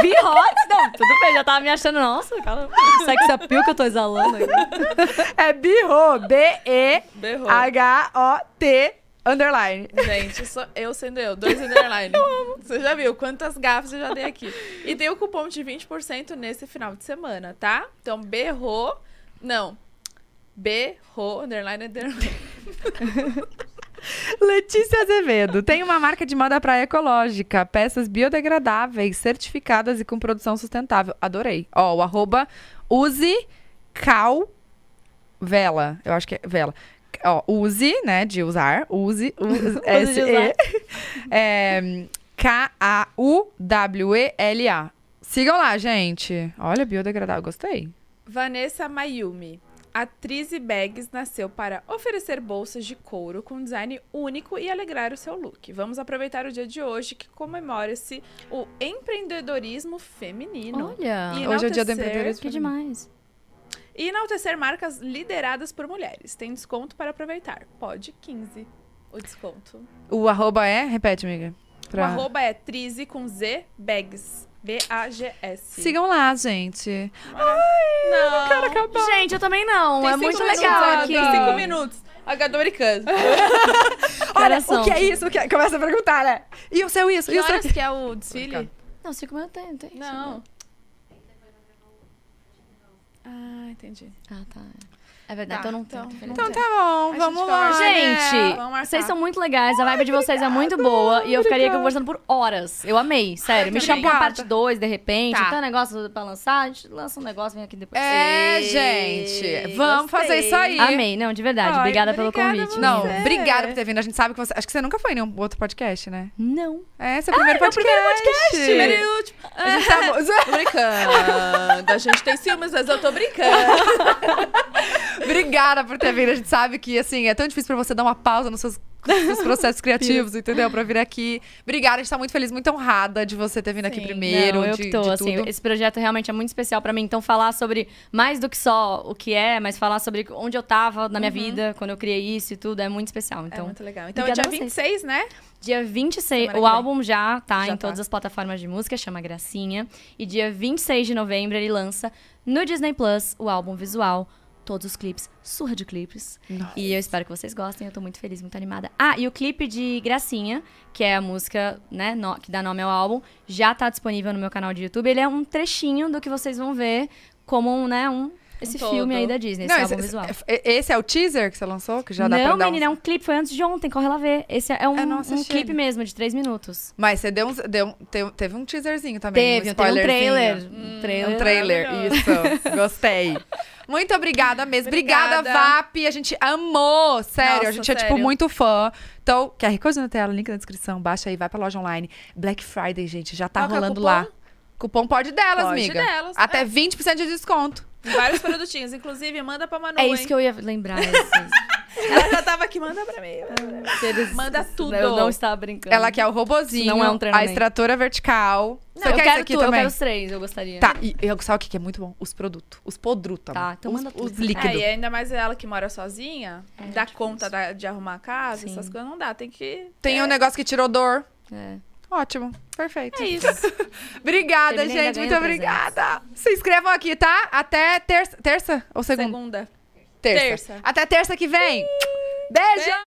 be hot? Não, tudo bem, já tava me achando, nossa, cara, sex appeal é que eu tô exalando aí. É birro, B-E-H-O-T. Underline. Gente, só eu sendo eu, dois underline. eu amo. Você já viu quantas gafas eu já dei aqui. E tem o cupom de 20% nesse final de semana, tá? Então, berro. Não. Berro, underline, underline. Letícia Azevedo tem uma marca de moda praia ecológica, peças biodegradáveis, certificadas e com produção sustentável. Adorei. Ó, o arroba use cal vela, eu acho que é vela ó, use, né? De usar. Use. use S-E. é, K-A-U-W-E-L-A. Sigam lá, gente. Olha, biodegradável. Gostei. Vanessa Mayumi. Atriz e Bags nasceu para oferecer bolsas de couro com design único e alegrar o seu look. Vamos aproveitar o dia de hoje que comemora-se o empreendedorismo feminino. Olha, hoje é o dia do empreendedorismo. Que feminino. demais. E enaltecer marcas lideradas por mulheres. Tem desconto para aproveitar. Pode 15 o desconto. O arroba é? Repete, amiga. Pra... O arroba é trize com Z bags. B-A-G-S. Sigam lá, gente. Ai, não. eu não quero acabar. Gente, eu também não. Tem é muito legal aqui. Tem cinco minutos. Agadoricans. Olha, o que é isso? O que é? Começa a perguntar, né? E o seu isso? o seu horas que é o desfile? Não, cinco minutos tem não. Cinco minutos. Ah, entendi. Ah, tá. É verdade, tá, eu então não tenho. Então, então tá é. bom, vamos lá. Né? Gente, Vamos, vocês são muito legais, a vibe Ai, de vocês é muito boa. E eu ficaria aqui conversando por horas. Eu amei, sério. Ai, Me chama pra parte 2, de repente. Tá. Tem um negócio pra lançar, a gente lança um negócio, vem aqui depois. É, Ei, gente, vamos gostei. fazer isso aí. Amei, não, de verdade. Ai, obrigada, obrigada, pelo convite. Não, obrigada por ter vindo. A gente sabe que você. Acho que você nunca foi em nenhum outro podcast, né? Não. É, seu primeiro ah, podcast. primeiro podcast. Primeiro e último. A gente tá... brincando. A gente tem ciúmes, mas eu tô brincando. Obrigada por ter vindo. A gente sabe que, assim, é tão difícil pra você dar uma pausa nos seus os processos criativos, entendeu? Pra vir aqui. Obrigada, a gente tá muito feliz, muito honrada de você ter vindo Sim, aqui primeiro. Não, eu de, que tô, de assim, esse projeto realmente é muito especial pra mim. Então, falar sobre mais do que só o que é, mas falar sobre onde eu tava na minha uhum. vida, quando eu criei isso e tudo, é muito especial. É então, é muito legal. Então, é dia 26, né? Dia 26, o álbum já tá já em tá. todas as plataformas de música, chama Gracinha. E dia 26 de novembro ele lança no Disney Plus o álbum visual todos os clipes, surra de clipes. Nossa. E eu espero que vocês gostem, eu tô muito feliz, muito animada. Ah, e o clipe de Gracinha, que é a música, né, no, que dá nome ao álbum, já tá disponível no meu canal de YouTube. Ele é um trechinho do que vocês vão ver como um, né, um esse todo. filme aí da Disney, não, esse, esse, visual. É, é, esse é o teaser que você lançou? Que já dá não, pra menina, um... é um clipe, foi antes de ontem, corre lá ver. Esse é, é um, um clipe mesmo, de três minutos. Mas você deu, deu teve um teaserzinho também, teve, um Teve um trailer. Hum, um trailer. Um trailer, isso. Gostei. Muito obrigada mesmo. Obrigada, obrigada VAP. A gente amou. Sério, Nossa, a gente é, tipo, muito fã. Então, QR Code na tela, link na descrição. Baixa aí, vai pra loja online. Black Friday, gente, já tá Qual rolando é lá. Cupom pode delas, pode amiga. Delas. Até é. 20% de desconto. Vários produtinhos. Inclusive, manda pra Manu. É isso hein? que eu ia lembrar. Ela já tava aqui, manda pra mim. Manda, manda tudo. Eu não estava brincando. Ela quer é o robozinho, não é um a extratora vertical. Não, eu quer quero tu, também? eu quero os três, eu gostaria. Tá, e eu, sabe o que, é muito bom? Os produtos. Os podrú Tá, então os, manda tudo. Os líquidos. É, e ainda mais ela que mora sozinha, é, é dá conta da, de arrumar a casa, Sim. essas coisas não dá. Tem que. Tem é. um negócio que tirou dor. É. Ótimo. Perfeito. É isso. obrigada, Terminei gente. Muito obrigada. Se inscrevam aqui, tá? Até terça. Terça ou segunda? Segunda. Terça. terça. Até terça que vem. Beijo! Beijo.